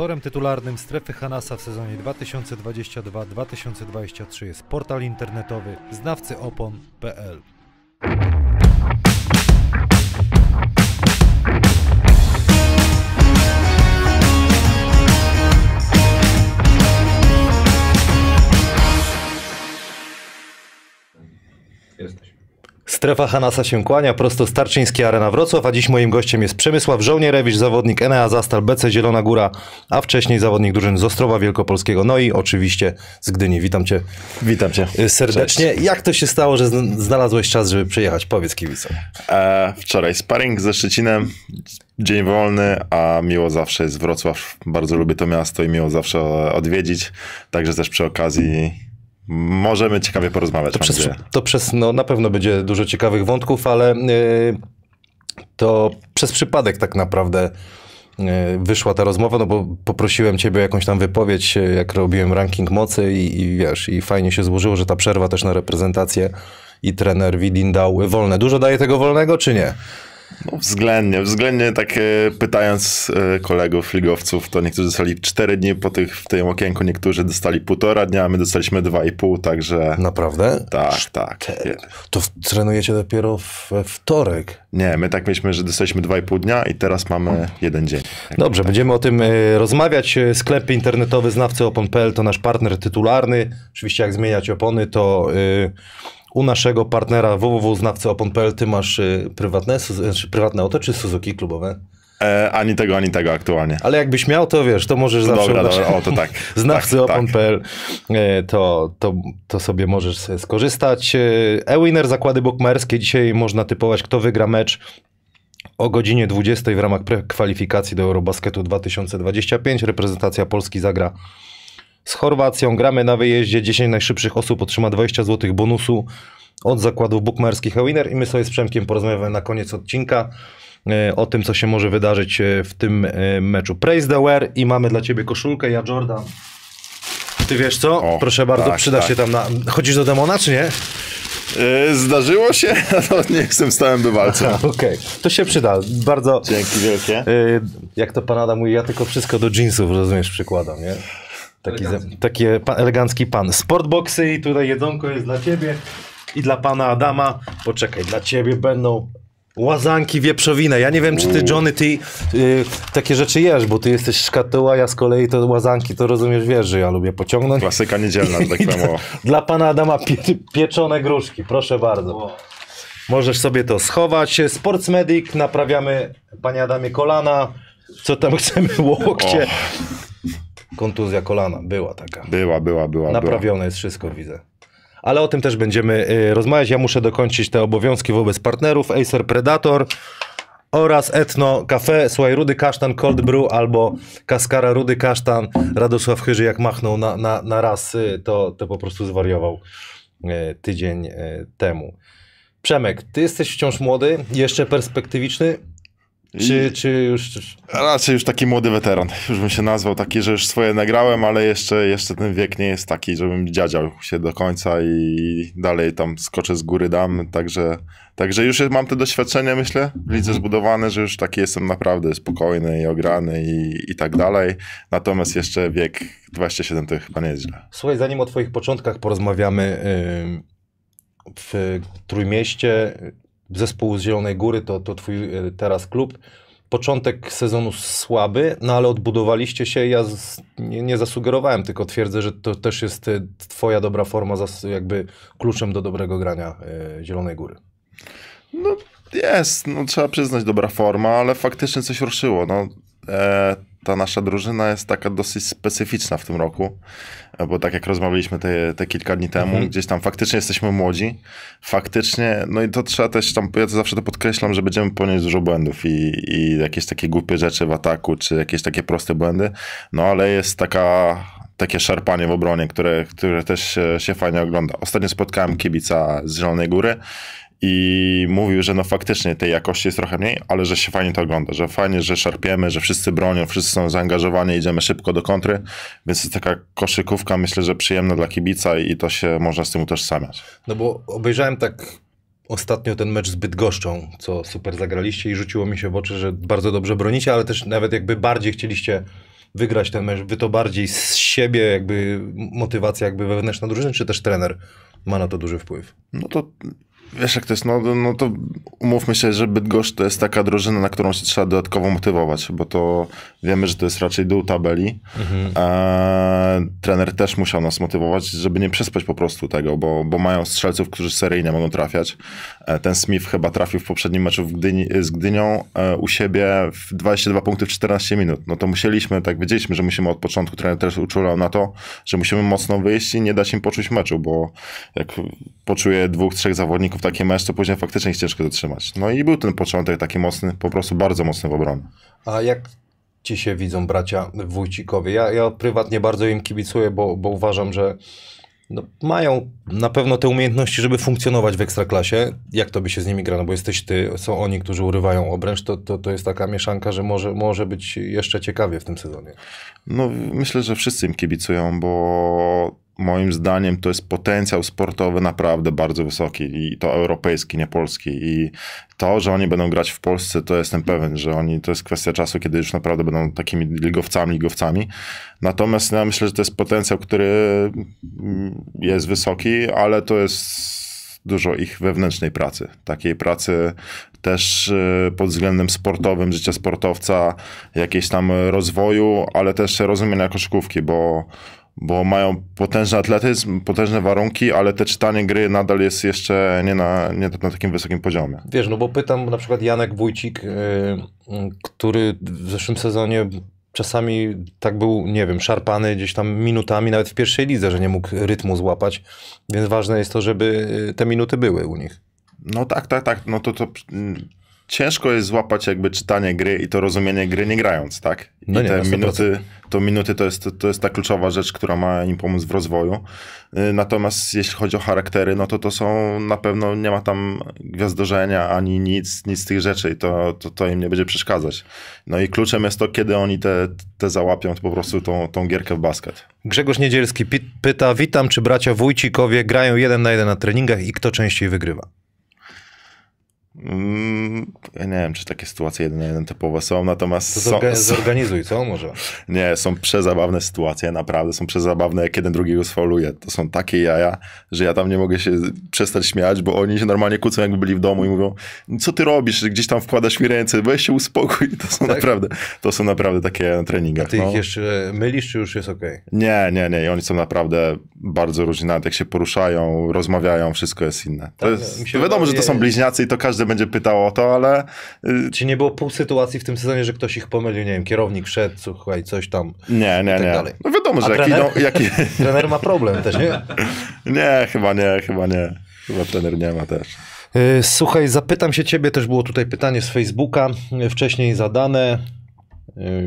Sponsorem tytularnym strefy Hanasa w sezonie 2022-2023 jest portal internetowy znawcyopon.pl. Jesteś. Strefa Hanasa się kłania, prosto z Tarczyńskiej Arena Wrocław, a dziś moim gościem jest Przemysław Żołnierewicz, zawodnik Enea Zastal, BC Zielona Góra, a wcześniej zawodnik drużyn z Ostrowa Wielkopolskiego, no i oczywiście z Gdyni. Witam Cię. Witam Cię. Y, serdecznie. Cześć. Jak to się stało, że znalazłeś czas, żeby przyjechać? Powiedz kibicom. E, wczoraj sparring ze Szczecinem, dzień wolny, a miło zawsze jest Wrocław. Bardzo lubię to miasto i miło zawsze e, odwiedzić, także też przy okazji możemy ciekawie porozmawiać. To przez, to przez, no na pewno będzie dużo ciekawych wątków, ale yy, to przez przypadek tak naprawdę yy, wyszła ta rozmowa, no bo poprosiłem ciebie o jakąś tam wypowiedź, y, jak robiłem ranking mocy i, i, wiesz, i fajnie się złożyło, że ta przerwa też na reprezentację i trener Widin dał wolne. Dużo daje tego wolnego, czy nie? No, względnie, względnie tak e, pytając e, kolegów, ligowców, to niektórzy dostali 4 dni po tych, w tym okienku, niektórzy dostali półtora dnia, a my dostaliśmy 2,5, także... Naprawdę? Tak, tak. To trenujecie dopiero we wtorek? Nie, my tak mieliśmy, że dostaliśmy 2,5 dnia i teraz mamy jeden dzień. Dobrze, tak. będziemy o tym e, rozmawiać. Sklep internetowy znawcy opon.pl to nasz partner tytularny. Oczywiście jak zmieniać opony, to... Yy u naszego partnera www.znawcyopon.pl ty masz y, prywatne, znaczy prywatne auto czy Suzuki klubowe? E, ani tego, ani tego aktualnie. Ale jakbyś miał, to wiesz, to możesz no zawsze dobra, Dobra, o, to tak. Znawcyopon.pl tak. tak. E, to, to, to sobie możesz skorzystać. E, e-winner, zakłady bokmerskie. Dzisiaj można typować, kto wygra mecz o godzinie 20 w ramach kwalifikacji do Eurobasketu 2025. Reprezentacja Polski zagra z Chorwacją, gramy na wyjeździe, 10 najszybszych osób otrzyma 20 zł bonusu od zakładów bukmerskich Winner. i my sobie z Przemkiem porozmawiamy na koniec odcinka e, o tym, co się może wydarzyć e, w tym e, meczu. Praise the wear i mamy dla ciebie koszulkę, ja Jordan. Ty wiesz co? O, Proszę bardzo, tak, przyda tak. się tam na... Chodzisz do demona, czy nie? zdarzyło się, no nie jestem stałym bywalcem. Okej, okay. to się przyda. Bardzo. Dzięki wielkie. jak to pan Adam mówi, ja tylko wszystko do jeansów, rozumiesz, przykładam, nie? Taki, elegancki. taki pan, elegancki pan. Sportboxy i tutaj jedzonko jest dla ciebie i dla pana Adama. Poczekaj, dla ciebie będą łazanki wieprzowinę. Ja nie wiem, czy ty, Johnny, ty y, takie rzeczy jesz, bo ty jesteś szkatuła, ja z kolei to łazanki, to rozumiesz, wiesz, że ja lubię pociągnąć. Klasyka niedzielna, tak samo. Dla pana Adama pie pieczone gruszki, proszę bardzo. Możesz sobie to schować. Sports Medic, naprawiamy, panie Adamie, kolana. Co tam chcemy, łokcie. Kontuzja kolana była taka. Była, była, była. Naprawione była. jest wszystko, widzę. Ale o tym też będziemy y, rozmawiać. Ja muszę dokończyć te obowiązki wobec partnerów Acer Predator oraz Etno Cafe. Słuchaj, Rudy Kasztan Cold Brew albo Kaskara Rudy Kasztan. Radosław Chyży jak machnął na, na, na raz, y, to, to po prostu zwariował y, tydzień temu. Przemek, ty jesteś wciąż młody, jeszcze perspektywiczny. Czy, czy już... Raczej już taki młody weteran, już bym się nazwał, taki, że już swoje nagrałem, ale jeszcze, jeszcze ten wiek nie jest taki, żebym dziadział się do końca i dalej tam skoczę z góry dam, także, także już mam te doświadczenia, myślę, widzę mhm. zbudowane, że już taki jestem naprawdę spokojny i ograny i, i tak dalej, natomiast jeszcze wiek 27 to chyba nie jest źle. Słuchaj, zanim o twoich początkach porozmawiamy... Yy w Trójmieście Zespół z Zielonej Góry, to, to twój e, teraz klub. Początek sezonu słaby, no ale odbudowaliście się. Ja z, nie, nie, zasugerowałem, tylko twierdzę, że to też jest e, twoja dobra forma, jakby kluczem do dobrego grania e, Zielonej Góry. No jest, no, trzeba przyznać dobra forma, ale faktycznie coś ruszyło. No, E, ta nasza drużyna jest taka dosyć specyficzna w tym roku, e, bo tak jak rozmawialiśmy te, te kilka dni temu, mhm. gdzieś tam faktycznie jesteśmy młodzi, faktycznie, no i to trzeba też tam, ja to zawsze to podkreślam, że będziemy ponieść dużo błędów i, i jakieś takie głupie rzeczy w ataku, czy jakieś takie proste błędy, no ale jest taka takie szarpanie w obronie, które, które też się fajnie ogląda. Ostatnio spotkałem kibica z Zielonej Góry, i mówił, że no faktycznie tej jakości jest trochę mniej, ale że się fajnie to ogląda, że fajnie, że szarpiemy, że wszyscy bronią, wszyscy są zaangażowani, idziemy szybko do kontry, więc jest taka koszykówka, myślę, że przyjemna dla kibica i to się można z tym utożsamiać. No bo obejrzałem tak ostatnio ten mecz z Bydgoszczą, co super zagraliście i rzuciło mi się w oczy, że bardzo dobrze bronicie, ale też nawet jakby bardziej chcieliście wygrać ten mecz, wy to bardziej z siebie jakby motywacja jakby wewnętrzna drużyny, czy też trener ma na to duży wpływ? No to Wiesz jak to jest, no, no to umówmy się, że Bydgoszcz to jest taka drużyna, na którą się trzeba dodatkowo motywować, bo to wiemy, że to jest raczej dół tabeli. Mhm. Eee, trener też musiał nas motywować, żeby nie przespać po prostu tego, bo, bo mają strzelców, którzy seryjnie mogą trafiać. E, ten Smith chyba trafił w poprzednim meczu w Gdyni, z Gdynią e, u siebie w 22 punkty w 14 minut. No to musieliśmy, tak wiedzieliśmy, że musimy od początku, trener też uczulał na to, że musimy mocno wyjść i nie dać im poczuć meczu, bo jak poczuje dwóch, trzech zawodników takie mecz, to później faktycznie jest ciężko dotrzymać. No i był ten początek taki mocny, po prostu bardzo mocny w obronie. A jak ci się widzą bracia Wójcikowie? Ja, ja prywatnie bardzo im kibicuję, bo, bo uważam, że no, mają na pewno te umiejętności, żeby funkcjonować w ekstraklasie. Jak to by się z nimi gra? No bo jesteś ty, są oni, którzy urywają obręcz. To, to, to jest taka mieszanka, że może, może być jeszcze ciekawie w tym sezonie. No myślę, że wszyscy im kibicują, bo moim zdaniem to jest potencjał sportowy naprawdę bardzo wysoki i to europejski, nie polski. I to, że oni będą grać w Polsce, to jestem pewien, że oni to jest kwestia czasu, kiedy już naprawdę będą takimi ligowcami, ligowcami. Natomiast ja myślę, że to jest potencjał, który mm, jest wysoki, ale to jest dużo ich wewnętrznej pracy. Takiej pracy też y, pod względem sportowym, życia sportowca, jakiejś tam rozwoju, ale też rozumienia koszykówki, bo bo mają potężny atletyzm, potężne warunki, ale te czytanie gry nadal jest jeszcze nie na, nie na takim wysokim poziomie. Wiesz, no bo pytam na przykład Janek Wójcik, yy, który w zeszłym sezonie czasami tak był, nie wiem, szarpany gdzieś tam minutami, nawet w pierwszej lidze, że nie mógł rytmu złapać, więc ważne jest to, żeby y, te minuty były u nich. No tak, tak, tak. No to, to ciężko jest złapać jakby czytanie gry i to rozumienie gry nie grając, tak? I no nie, te minuty, to minuty to jest, to jest ta kluczowa rzecz, która ma im pomóc w rozwoju. Y, natomiast jeśli chodzi o charaktery, no to to są na pewno, nie ma tam gwiazdorzenia ani nic, nic z tych rzeczy i to, to, to im nie będzie przeszkadzać. No i kluczem jest to, kiedy oni te, te załapią to po prostu tą, tą gierkę w basket. Grzegorz Niedzielski pyta, witam, czy bracia Wójcikowie grają jeden na jeden na treningach i kto częściej wygrywa? Mm, ja nie wiem, czy takie sytuacje jeden na jeden typowe są, natomiast... To zorganiz są, zorganizuj, co może? Nie, są przezabawne sytuacje, naprawdę są przezabawne, jak jeden drugiego sfauluje. To są takie jaja, że ja tam nie mogę się przestać śmiać, bo oni się normalnie kłócą, jakby byli w domu i mówią, co ty robisz, gdzieś tam wkładasz mi ręce, weź się uspokój. To są tak? naprawdę, to są naprawdę takie treningi. A ty ich no. jeszcze mylisz, czy już jest ok? Nie, nie, nie, I oni są naprawdę bardzo różni, nawet jak się poruszają, rozmawiają, wszystko jest inne. Tak, to wiadomo, że to są bliźniacy i to każdy będzie pytał o to, ale... Y, Czy nie było pół sytuacji w tym sezonie, że ktoś ich pomylił, nie wiem, kierownik szedł, słuchaj, coś tam Nie, nie, tak nie. Dalej. No wiadomo, że A jak trener? No, trener ma problem też, nie? nie, chyba nie, chyba nie. Chyba trener nie ma też. Y, słuchaj, zapytam się ciebie, też było tutaj pytanie z Facebooka, y, wcześniej zadane,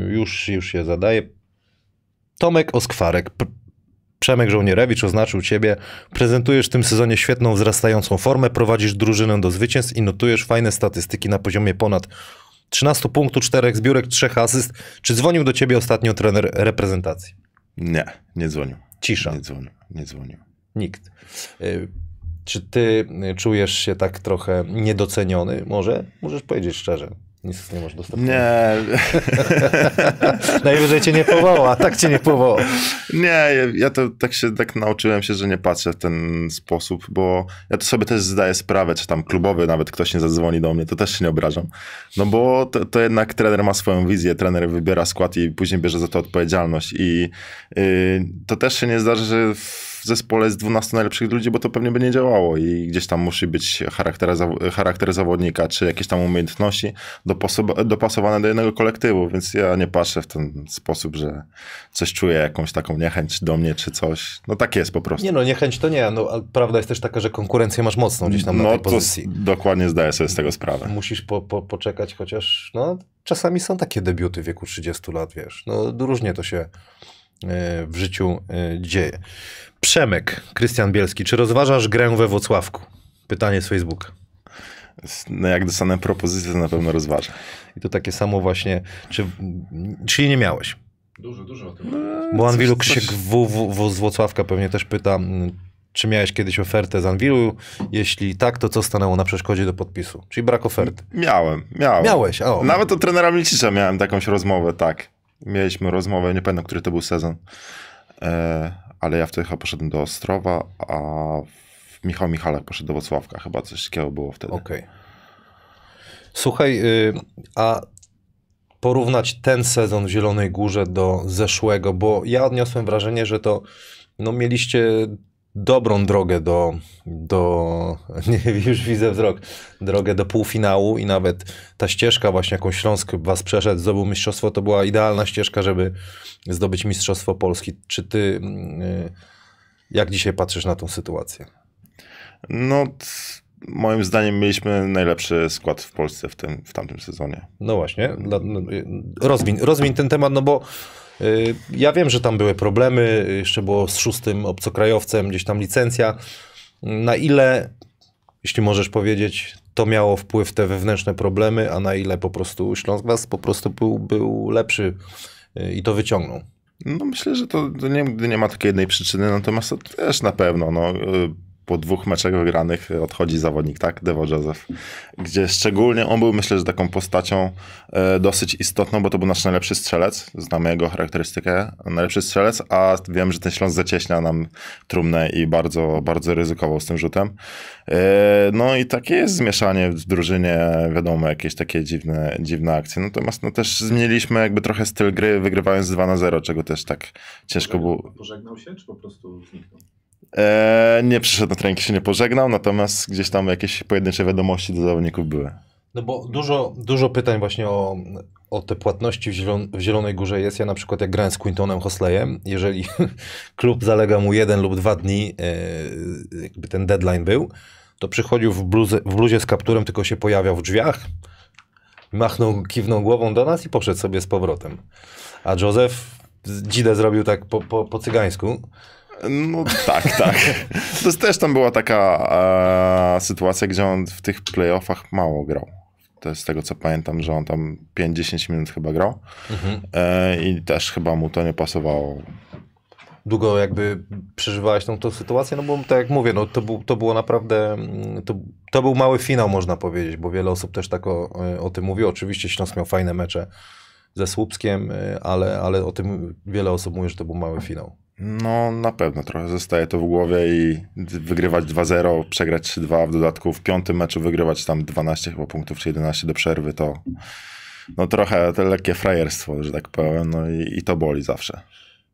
już, już je zadaję. Tomek Oskwarek Przemek Żołnierewicz oznaczył ciebie. Prezentujesz w tym sezonie świetną, wzrastającą formę, prowadzisz drużynę do zwycięstw i notujesz fajne statystyki na poziomie ponad 13 punktów, 4 zbiórek, 3 asyst. Czy dzwonił do ciebie ostatnio trener reprezentacji? Nie, nie dzwonił. Cisza. Nie dzwonił, nie dzwonił. Nikt. Y, czy ty czujesz się tak trochę niedoceniony? Może? Możesz powiedzieć szczerze. Nic nie masz dostępu. Nie. Najwyżej cię nie powoła, tak cię nie powoła. Nie, ja to tak się tak nauczyłem się, że nie patrzę w ten sposób, bo ja to sobie też zdaję sprawę, czy tam klubowy nawet ktoś nie zadzwoni do mnie, to też się nie obrażam. No bo to, to jednak trener ma swoją wizję, trener wybiera skład i później bierze za to odpowiedzialność i yy, to też się nie zdarzy w w zespole z 12 najlepszych ludzi, bo to pewnie by nie działało i gdzieś tam musi być charakter, charakter zawodnika, czy jakieś tam umiejętności dopasowane do jednego kolektywu, więc ja nie patrzę w ten sposób, że coś czuję, jakąś taką niechęć do mnie, czy coś. No tak jest po prostu. Nie no, niechęć to nie, no prawda jest też taka, że konkurencję masz mocną gdzieś tam no, na tej pozycji. dokładnie zdaję sobie z tego sprawę. Musisz po, po, poczekać, chociaż no czasami są takie debiuty w wieku 30 lat, wiesz, no różnie to się e, w życiu e, dzieje. Przemek, Krystian Bielski, czy rozważasz grę we Włocławku? Pytanie z Facebooka. No jak dostanę propozycję, to na pewno rozważę. I to takie samo właśnie, czy, czy nie miałeś? Dużo, dużo o tym. No, Bo Anwilu Krzysiek coś... w, w, w, z Włocławka pewnie też pyta, czy miałeś kiedyś ofertę z Anwilu? Jeśli tak, to co stanęło na przeszkodzie do podpisu? Czyli brak oferty. Miałem, miałem. Miałeś, o. Nawet o trenera Milcisza miałem takąś rozmowę, tak. Mieliśmy rozmowę, nie pamiętam, który to był sezon. E ale ja wtedy chyba poszedłem do Ostrowa, a Michał Michalek poszedł do Wocławka, chyba coś takiego było wtedy. Okej. Okay. Słuchaj, y, a porównać ten sezon w Zielonej Górze do zeszłego, bo ja odniosłem wrażenie, że to no, mieliście dobrą drogę do, do nie, już widzę wzrok, drogę do półfinału i nawet ta ścieżka właśnie, jaką Śląsk was przeszedł, zdobył mistrzostwo, to była idealna ścieżka, żeby zdobyć mistrzostwo Polski. Czy ty, y, jak dzisiaj patrzysz na tą sytuację? No, moim zdaniem mieliśmy najlepszy skład w Polsce w, tym, w tamtym sezonie. No właśnie, rozwin, no, rozwin ten temat, no bo Y, ja wiem, że tam były problemy, jeszcze było z szóstym obcokrajowcem, gdzieś tam licencja. Na ile, jeśli możesz powiedzieć, to miało wpływ te wewnętrzne problemy, a na ile po prostu Śląsk Was po prostu był, był lepszy y, i to wyciągnął? No myślę, że to, to nie ma takiej jednej przyczyny, natomiast to też na pewno, no, y, po dwóch meczach wygranych odchodzi zawodnik, tak? Devo Joseph. Gdzie szczególnie on był, myślę, że taką postacią e, dosyć istotną, bo to był nasz najlepszy strzelec. Znamy jego charakterystykę. Najlepszy strzelec, a wiem, że ten Śląsk zacieśnia nam trumnę i bardzo, bardzo ryzykował z tym rzutem. E, no i takie jest zmieszanie w drużynie, wiadomo, jakieś takie dziwne, dziwne akcje. Natomiast no, też zmieniliśmy jakby trochę styl gry, wygrywając 2 na 0, czego też tak ciężko było. Pożegnał się, czy po prostu zniknął? E, nie przyszedł na trening, się nie pożegnał, natomiast gdzieś tam jakieś pojedyncze wiadomości do zawodników były. No bo dużo, dużo pytań właśnie o, o te płatności w, zielon, w, Zielonej Górze jest. Ja na przykład jak grałem z Quintonem Hoslejem, jeżeli klub zalega mu jeden lub dwa dni, e, jakby ten deadline był, to przychodził w, w bluzie z kapturem, tylko się pojawiał w drzwiach, machnął, kiwnął głową do nas i poszedł sobie z powrotem. A Józef dzidę zrobił tak po, po, po cygańsku no tak, tak. to też tam była taka e, sytuacja, gdzie on w tych playoffach mało grał. To jest z tego co pamiętam, że on tam 5-10 minut chyba grał mhm. e, i też chyba mu to nie pasowało długo jakby przeżywałeś tą, tą sytuację, no bo tak jak mówię, no to, bu, to było naprawdę, mm, to, to był mały finał można powiedzieć, bo wiele osób też tak o, o tym mówiło. Oczywiście Śląsk miał fajne mecze ze Słupskiem, e, ale, ale o tym wiele osób mówi, że to był mały finał. No, na pewno trochę zostaje to w głowie i wygrywać 2-0, przegrać 3-2 w dodatku, w piątym meczu wygrywać tam 12 chyba punktów czy 11 do przerwy, to no trochę to lekkie frajerstwo, że tak powiem, no i, i to boli zawsze.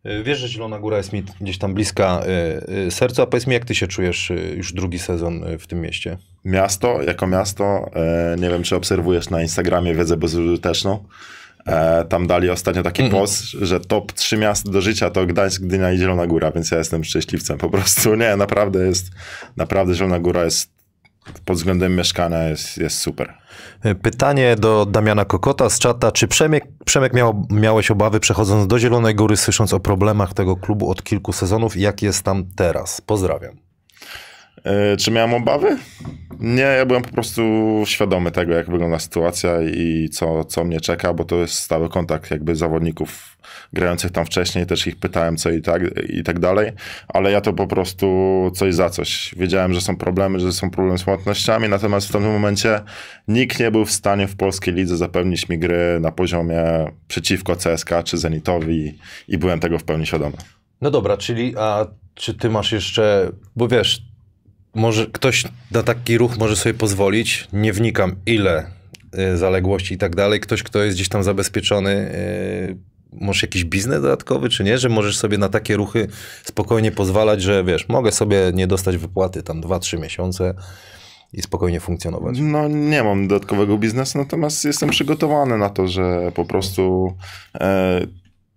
E, wiesz, że Zielona Góra jest mi gdzieś tam bliska e, e, serca. Powiedz mi, jak ty się czujesz już drugi sezon w tym mieście? Miasto, jako miasto, nie wiem, czy obserwujesz na Instagramie wiedzę bezużyteczną. E, tam dali ostatnio taki mm -hmm. post, że top 3 miast do życia to Gdańsk, Gdynia i Zielona Góra, więc ja jestem szczęśliwcem po prostu. Nie, naprawdę jest, naprawdę Zielona Góra jest pod względem mieszkania jest, jest super. E, pytanie do Damiana Kokota z czata. Czy Przemek, Przemek miał, miałeś obawy przechodząc do Zielonej Góry, słysząc o problemach tego klubu od kilku sezonów? Jak jest tam teraz? Pozdrawiam. E, czy miałem obawy? Nie, ja byłem po prostu świadomy tego, jak wygląda sytuacja i co, co mnie czeka, bo to jest stały kontakt jakby zawodników grających tam wcześniej, też ich pytałem co i tak, i tak dalej, ale ja to po prostu coś za coś. Wiedziałem, że są problemy, że są problemy z płatnościami, natomiast w tym momencie nikt nie był w stanie w polskiej lidze zapewnić mi gry na poziomie przeciwko CSK czy Zenitowi i byłem tego w pełni świadomy. No dobra, czyli a czy ty masz jeszcze, bo wiesz, może ktoś na taki ruch może sobie pozwolić. Nie wnikam, ile y, zaległości i tak dalej. Ktoś, kto jest gdzieś tam zabezpieczony, y, masz jakiś biznes dodatkowy, czy nie, że możesz sobie na takie ruchy spokojnie pozwalać, że wiesz, mogę sobie nie dostać wypłaty tam 2-3 miesiące i spokojnie funkcjonować. No nie mam dodatkowego biznesu, natomiast jestem przygotowany na to, że po prostu e,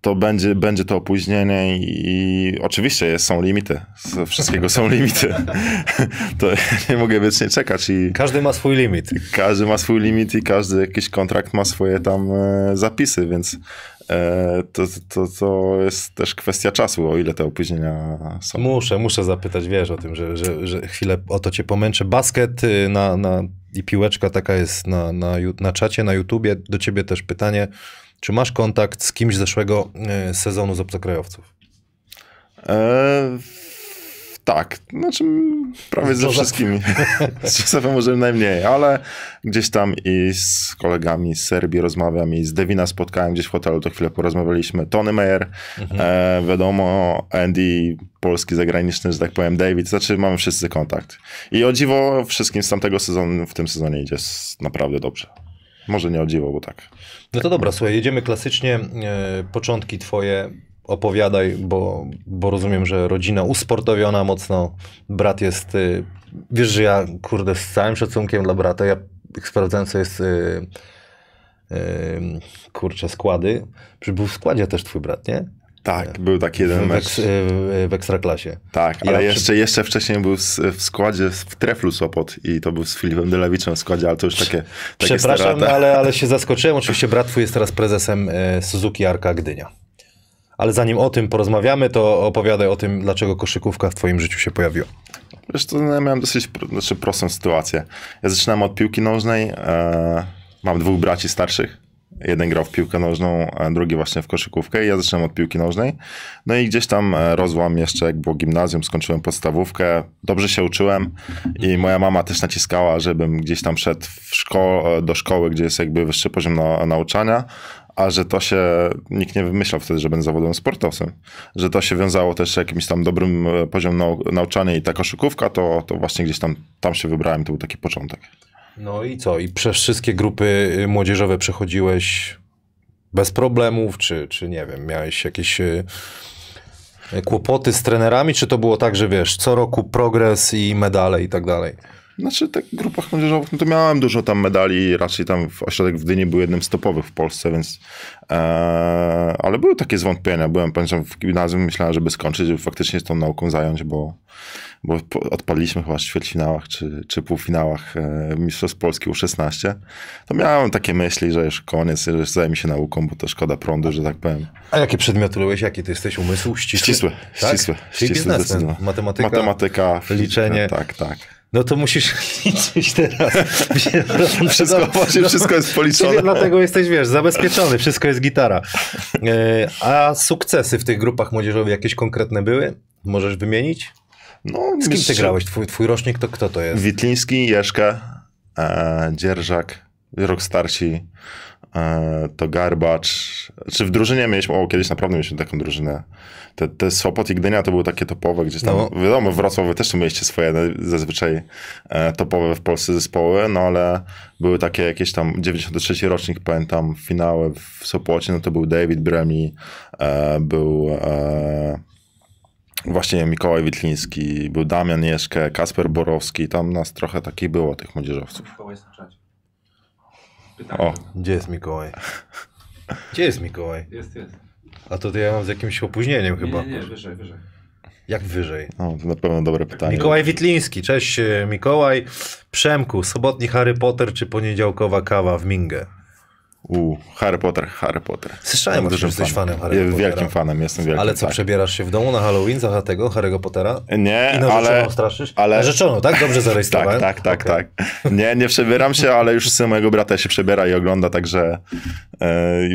to będzie, będzie to opóźnienie i, oczywiście jest, są limity. Z wszystkiego są limity. to nie mogę wiecznie czekać. I każdy ma swój limit. Każdy ma swój limit i każdy jakiś kontrakt ma swoje tam e, zapisy, więc e, to, to, to jest też kwestia czasu, o ile te opóźnienia są. Muszę, muszę zapytać, wiesz o tym, że, że, że chwilę o to cię pomęczę. Basket y, na, na i piłeczka taka jest na, na, na czacie, na YouTubie. Do ciebie też pytanie, czy masz kontakt z kimś z zeszłego e, sezonu z obcokrajowców? E, tak, znaczy prawie ze wszystkimi. z Józefem użyłem najmniej, ale gdzieś tam i z kolegami z Serbii rozmawiam i z Devina spotkałem gdzieś w hotelu, to chwilę porozmawialiśmy. Tony Mayer, mhm. e, wiadomo, Andy, polski, zagraniczny, że tak powiem, David, znaczy mamy wszyscy kontakt. I o dziwo wszystkim z tamtego sezonu, w tym sezonie idzie naprawdę dobrze. Może nie o dziwo, bo tak. No to dobra, słuchaj, jedziemy klasycznie. E, początki twoje opowiadaj, bo, bo rozumiem, że rodzina usportowiona mocno, brat jest, y, wiesz, że ja, kurde, z całym szacunkiem dla brata, ja sprawdzałem, co jest, y, y, kurczę, składy, Przecież był w składzie też twój brat, nie? Tak, był taki jeden w, mecz. Eks, w, y, w Ekstraklasie. Tak, ale ja jeszcze, przy... jeszcze wcześniej był w składzie w Treflu Sopot i to był z Filipem Dylewiczem w składzie, ale to już takie, takie Przepraszam, ale, ale się zaskoczyłem. Oczywiście brat twój jest teraz prezesem y, Suzuki Arka Gdynia. Ale zanim o tym porozmawiamy, to opowiadaj o tym, dlaczego koszykówka w twoim życiu się pojawiła. Wiesz co, ja miałem dosyć znaczy prostą sytuację. Ja zaczynam od piłki nożnej. E, mam dwóch braci starszych. Jeden grał w piłkę nożną, a drugi właśnie w koszykówkę. Ja zaczynam od piłki nożnej. No i gdzieś tam e, rozłam jeszcze, jak było gimnazjum, skończyłem podstawówkę. Dobrze się uczyłem i moja mama też naciskała, żebym gdzieś tam szedł szko do szkoły, gdzie jest jakby wyższy poziom na nauczania a że to się, nikt nie wymyślał wtedy, że będę zawodowym sportowcem, że to się wiązało też z jakimś tam dobrym e, poziomem nau nauczania i ta koszykówka, to, to właśnie gdzieś tam, tam się wybrałem, to był taki początek. No i co? I przez wszystkie grupy y, młodzieżowe przechodziłeś bez problemów, czy, czy nie wiem, miałeś jakieś y, kłopoty z trenerami, czy to było tak, że wiesz, co roku progres i medale i tak dalej? Znaczy, tak w grupach młodzieżowych, no to miałem dużo tam medali, raczej tam w ośrodek w Dyni był jednym z topowych w Polsce, więc... E, ale były takie zwątpienia. Byłem, pamiętam, w gimnazjum myślałem, żeby skończyć, żeby faktycznie z tą nauką zająć, bo, bo odpadliśmy chyba w ćwierćfinałach czy, czy półfinałach e, Mistrzostw Polski U16. To miałem takie myśli, że już koniec, że zajmę się nauką, bo to szkoda prądu, że tak powiem. A jakie przedmioty lubiłeś? Jaki ty jesteś umysł? Ścisły? Ścisły. Tak? Ścisły, ścisły matematyka, matematyka, liczenie. Tak, tak no to musisz liczyć teraz. wszystko, no, właśnie, wszystko jest policzone. dlatego jesteś, wiesz, zabezpieczony, wszystko jest gitara. E, a sukcesy w tych grupach młodzieżowych jakieś konkretne były? Możesz wymienić? No, Z kim mistrz... ty grałeś? Twój, twój rocznik to kto to jest? Witliński, Jeszka, e, Dzierżak, Rok Starsi, E, to Garbacz, czy w drużynie mieliśmy, o kiedyś naprawdę mieliśmy taką drużynę. Te, te Sopot i Gdynia to były takie topowe gdzieś tam, no. wiadomo Wrocław też tu mieliście swoje zazwyczaj e, topowe w Polsce zespoły, no ale były takie jakieś tam, 93 rocznik pamiętam, finały w Sopocie, no to był David Bremi, e, był właśnie Mikołaj Witliński, był Damian Jeszkę, Kasper Borowski, tam nas trochę takich było tych młodzieżowców. Mikołaj Pytanie. O. Gdzie jest Mikołaj? Gdzie jest Mikołaj? Jest, jest. A to ja mam z jakimś opóźnieniem chyba. Nie, nie, wyżej, wyżej. Jak wyżej? No, to na pewno dobre pytanie. Mikołaj Witliński, cześć e, Mikołaj. Przemku, sobotni Harry Potter czy poniedziałkowa kawa w Mingę? U, Harry Potter, Harry Potter. Słyszałem, że jesteś fanem Harry Pottera. Wielkim fanem, jestem wielkim. Ale co, tak. przebierasz się w domu na Halloween za tego Harry'ego Pottera? Nie, I ale... straszysz? Ale... Narzeczoną, no tak? Dobrze tak, zarejestrowałem? tak, tak, tak, okay. tak. Nie, nie przebieram się, ale już syn mojego brata się przebiera i ogląda, także yy,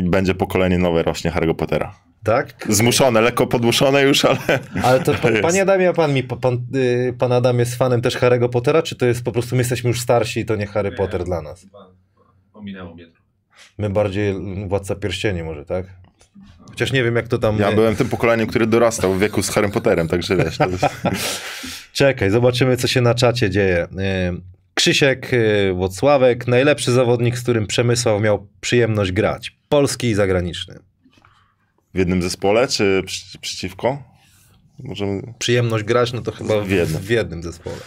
będzie pokolenie nowe rośnie Harry'ego Pottera. Tak? Zmuszone, lekko podmuszone już, ale. Ale to pan, panie Adamie, a pan mi, pan, yy, pan Adam jest fanem też Harry'ego Pottera, czy to jest po prostu my jesteśmy już starsi i to nie Harry nie, Potter dla nas? Pan, pan, mnie to my bardziej Władca Pierścieni może, tak? Chociaż nie wiem, jak to tam... Ja byłem tym pokoleniem, który dorastał w wieku z Harry Potterem, także wiesz. Jest... Czekaj, zobaczymy, co się na czacie dzieje. Krzysiek y, Włocławek, najlepszy zawodnik, z którym Przemysław miał przyjemność grać. Polski i zagraniczny. W jednym zespole, czy przeciwko? Możemy... Przyjemność grać, no to chyba w jednym, w jednym zespole.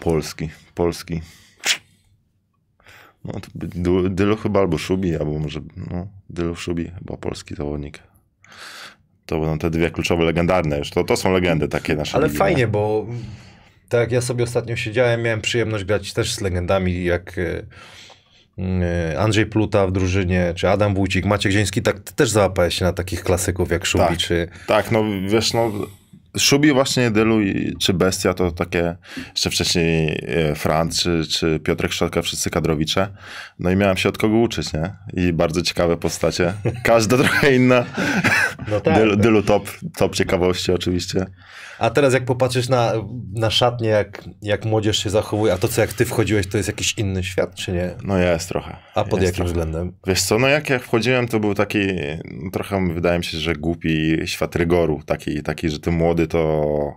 Polski, polski. No, Dylu, Dylu chyba albo Szubi, albo może no, Dylu Szubi, chyba polski zawodnik. To będą te dwie kluczowe, legendarne już. To, to są legendy takie nasze. Ale ligi, fajnie, nie? bo tak ja sobie ostatnio siedziałem, miałem przyjemność grać też z legendami, jak e, e, Andrzej Pluta w drużynie, czy Adam Wójcik, Maciek Zieński, tak też załapałeś się na takich klasyków jak Szubi, tak, czy... Tak, no wiesz, no Szubi właśnie Dylu czy Bestia to takie jeszcze wcześniej e, Franc czy, czy Piotrek Szczotka, wszyscy kadrowicze. No i miałem się od kogo uczyć, nie? I bardzo ciekawe postacie. Każda trochę inna. No tak, Dylu, top, top ciekawości oczywiście. A teraz jak popatrzysz na, na szatnię, jak, jak młodzież się zachowuje, a to co jak ty wchodziłeś, to jest jakiś inny świat, czy nie? No jest trochę. A pod jest jakim trochę. względem? Wiesz co, no jak jak wchodziłem, to był taki, no trochę wydaje mi się, że głupi świat rygoru, taki, taki że ty młody to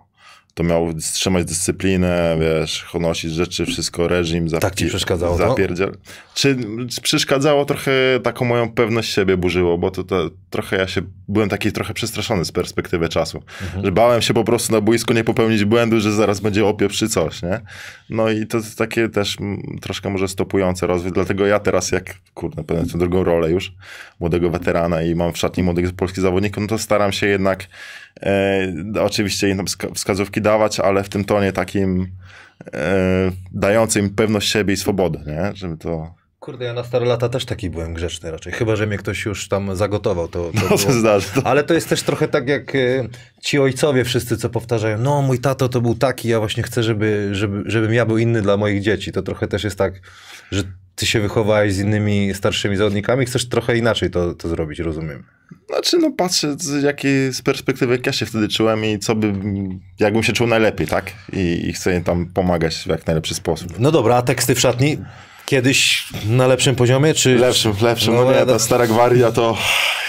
to miał trzymać dyscyplinę, wiesz, honosić rzeczy, wszystko, reżim. Zapi- tak ci przeszkadzało zapierdziel. to? Czy, czy, przeszkadzało trochę taką moją pewność siebie burzyło, bo to, to, trochę ja się, byłem taki trochę przestraszony z perspektywy czasu, mhm. że bałem się po prostu na boisku nie popełnić błędu, że zaraz będzie opieprz przy coś, nie? No i to, to takie też mm, troszkę może stopujące rozwój, dlatego ja teraz jak, kurde, pełnię tę drugą rolę już, młodego weterana i mam w szatni młodych polskich zawodników, no to staram się jednak e, oczywiście wskazówki wydawać, ale w tym tonie takim e, dającym pewność siebie i swobodę, nie? Żeby to... Kurde, ja na stare lata też taki byłem grzeczny raczej. Chyba, że mnie ktoś już tam zagotował. To, to no, było... zdarzy, to... Ale to jest też trochę tak jak y, ci ojcowie wszyscy, co powtarzają. No, mój tato to był taki, ja właśnie chcę, żeby, żeby, żebym ja był inny dla moich dzieci. To trochę też jest tak, że ty się wychowałeś z innymi starszymi zawodnikami, chcesz trochę inaczej to, to zrobić, rozumiem. Znaczy, no patrzę z jakiej z perspektywy, jak ja się wtedy czułem i co by, jakbym się czuł najlepiej, tak? I, i chcę im tam pomagać w jak najlepszy sposób. No dobra, a teksty w szatni kiedyś na lepszym poziomie, czy... Lepszym, lepszym, no, no nie, ta stara gwaria to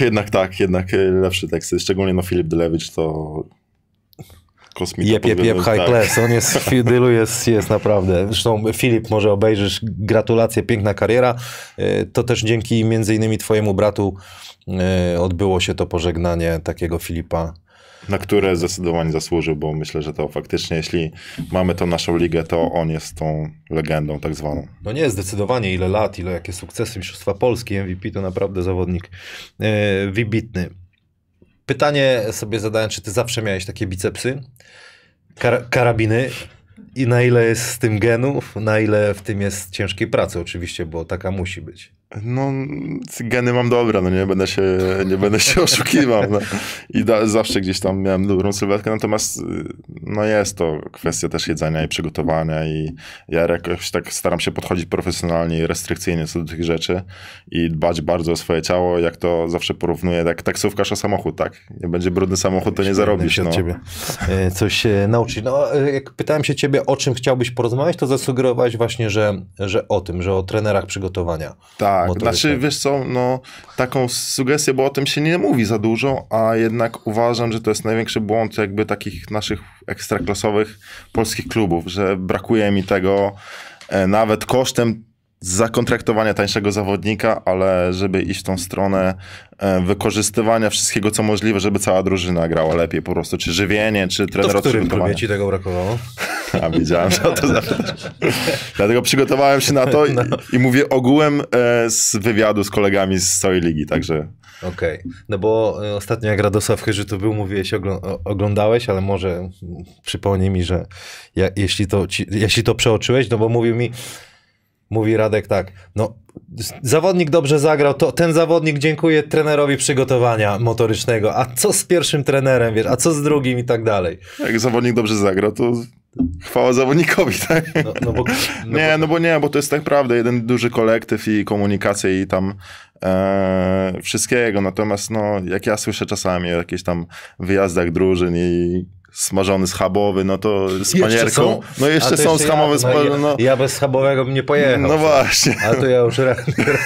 jednak tak, jednak e, lepsze teksty, szczególnie no Filip Dylewicz to kosmita. Jep, jep, jep, high tak. class. On jest w Dylu, jest, jest naprawdę. Zresztą Filip, może obejrzysz. Gratulacje, piękna kariera. E, to też dzięki między innymi twojemu bratu E, odbyło się to pożegnanie takiego Filipa na które zdecydowanie zasłużył, bo myślę, że to faktycznie, jeśli mamy tą naszą ligę, to on jest tą legendą tak zwaną. No nie, zdecydowanie ile lat, ile jakie sukcesy Mistrzostwa Polski, MVP to naprawdę zawodnik yy, wybitny. Pytanie sobie zadałem, czy ty zawsze miałeś takie bicepsy, kar karabiny i na ile jest z tym genów, na ile w tym jest ciężkiej pracy oczywiście, bo taka musi być. No, geny mam dobre, no nie będę się, nie będę się oszukiwał. No. I da, zawsze gdzieś tam miałem dobrą sylwetkę, natomiast y, no jest to kwestia też jedzenia i przygotowania i ja jakoś tak staram się podchodzić profesjonalnie i restrykcyjnie co do tych rzeczy i dbać bardzo o swoje ciało, jak to zawsze porównuję, tak taksówkarz o samochód, tak? Nie będzie brudny samochód, to nie zarobisz. Się no. ciebie e, coś się nauczyć. No, e, jak pytałem się ciebie, o czym chciałbyś porozmawiać, to zasugerowałeś właśnie, że, że o tym, że o trenerach przygotowania. Tak. Tak, znaczy wiesz co, no taką sugestię, bo o tym się nie mówi za dużo, a jednak uważam, że to jest największy błąd jakby takich naszych ekstraklasowych polskich klubów, że brakuje mi tego e, nawet kosztem zakontraktowania tańszego zawodnika, ale żeby iść w tą stronę e, wykorzystywania wszystkiego, co możliwe, żeby cała drużyna grała lepiej po prostu, czy żywienie, czy trener To w którym klubie ci tego brakowało? A wiedziałem, że o to zapytasz. Dlatego przygotowałem się na to i, no. i mówię ogółem e, z wywiadu z kolegami z całej ligi, także... Okej, okay. no bo e, ostatnio jak Radosław Chyży tu był, mówiłeś, oglądałeś, ale może przypomnij mi, że ja, jeśli, to ci, jeśli to przeoczyłeś, no bo mówił mi, Mówi Radek tak, no zawodnik dobrze zagrał, to ten zawodnik dziękuję trenerowi przygotowania motorycznego, a co z pierwszym trenerem, wiesz, a co z drugim i tak dalej. Jak zawodnik dobrze zagrał, to chwała zawodnikowi, tak? No, no bo, no nie, bo... no bo nie, bo to jest tak naprawdę jeden duży kolektyw i komunikacja i tam e, wszystkiego, natomiast no, jak ja słyszę czasami o jakichś tam wyjazdach drużyn i smażony, schabowy, no to z panierką. no jeszcze są jeszcze schabowe. No ja, no, no, ja bez schabowego bym nie pojechał. No właśnie. A to ja już rano.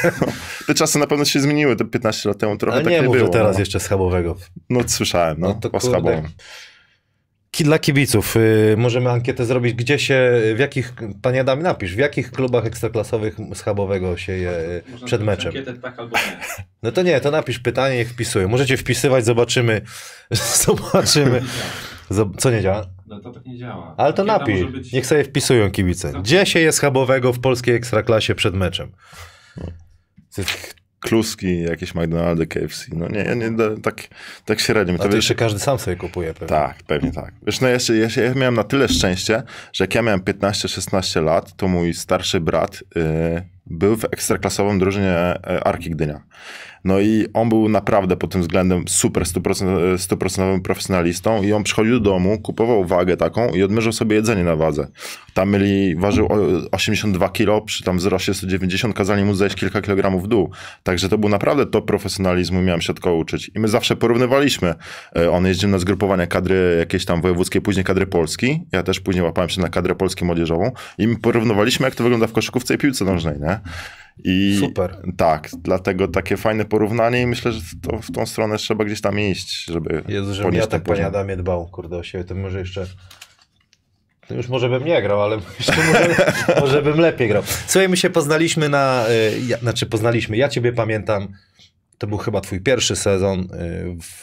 Te czasy na pewno się zmieniły, te 15 lat temu trochę A tak nie, nie było. teraz no. jeszcze schabowego. No słyszałem, no, no to o schabowym dla kibiców y, możemy ankietę zrobić, gdzie się, w jakich, panie Adamie napisz, w jakich klubach ekstraklasowych schabowego się je Można y, przed meczem. Ankietę, tak albo nie. No to nie, to napisz pytanie, niech wpisuję. Możecie wpisywać, zobaczymy, zobaczymy. Co nie działa? No to tak nie działa. Ale to napisz, być... niech sobie wpisują kibice. Gdzie się je schabowego w polskiej ekstraklasie przed meczem? No kluski, jakieś McDonald's, KFC. No nie, nie tak, tak średnio. To, to jeszcze każdy sam sobie kupuje pewnie. Tak, pewnie tak. Wiesz, no jeszcze, ja, ja miałem na tyle szczęście, że jak ja miałem 15-16 lat, to mój starszy brat... Yy, był w ekstraklasowym drużynie e, e, Arki Gdynia. No i on był naprawdę pod tym względem super, 100%, 100% e, profesjonalistą i on przychodził do domu, kupował wagę taką i odmierzał sobie jedzenie na wadze. Tam mieli, ważył 82 kilo przy tam wzroście 190 kazali mu zejść kilka kilogramów w dół. Także to był naprawdę to profesjonalizmu i miałem się tylko uczyć. I my zawsze porównywaliśmy. On jeździł na zgrupowania kadry jakiejś tam wojewódzkiej, później kadry Polski. Ja też później łapałem się na kadrę polską młodzieżową i my porównywaliśmy, jak to wygląda w koszykówce i piłce nożnej, nie? I Super. Tak, dlatego takie fajne porównanie i myślę, że to, w tą stronę trzeba gdzieś tam iść, żeby Jezu, żebym ja tak, panie Adamie, dbał, kurde, o siebie, to może jeszcze... To już może bym nie grał, ale jeszcze może, może bym lepiej grał. Słuchaj, my się poznaliśmy na... Y, ja, znaczy, poznaliśmy, ja ciebie pamiętam, to był chyba twój pierwszy sezon y, w,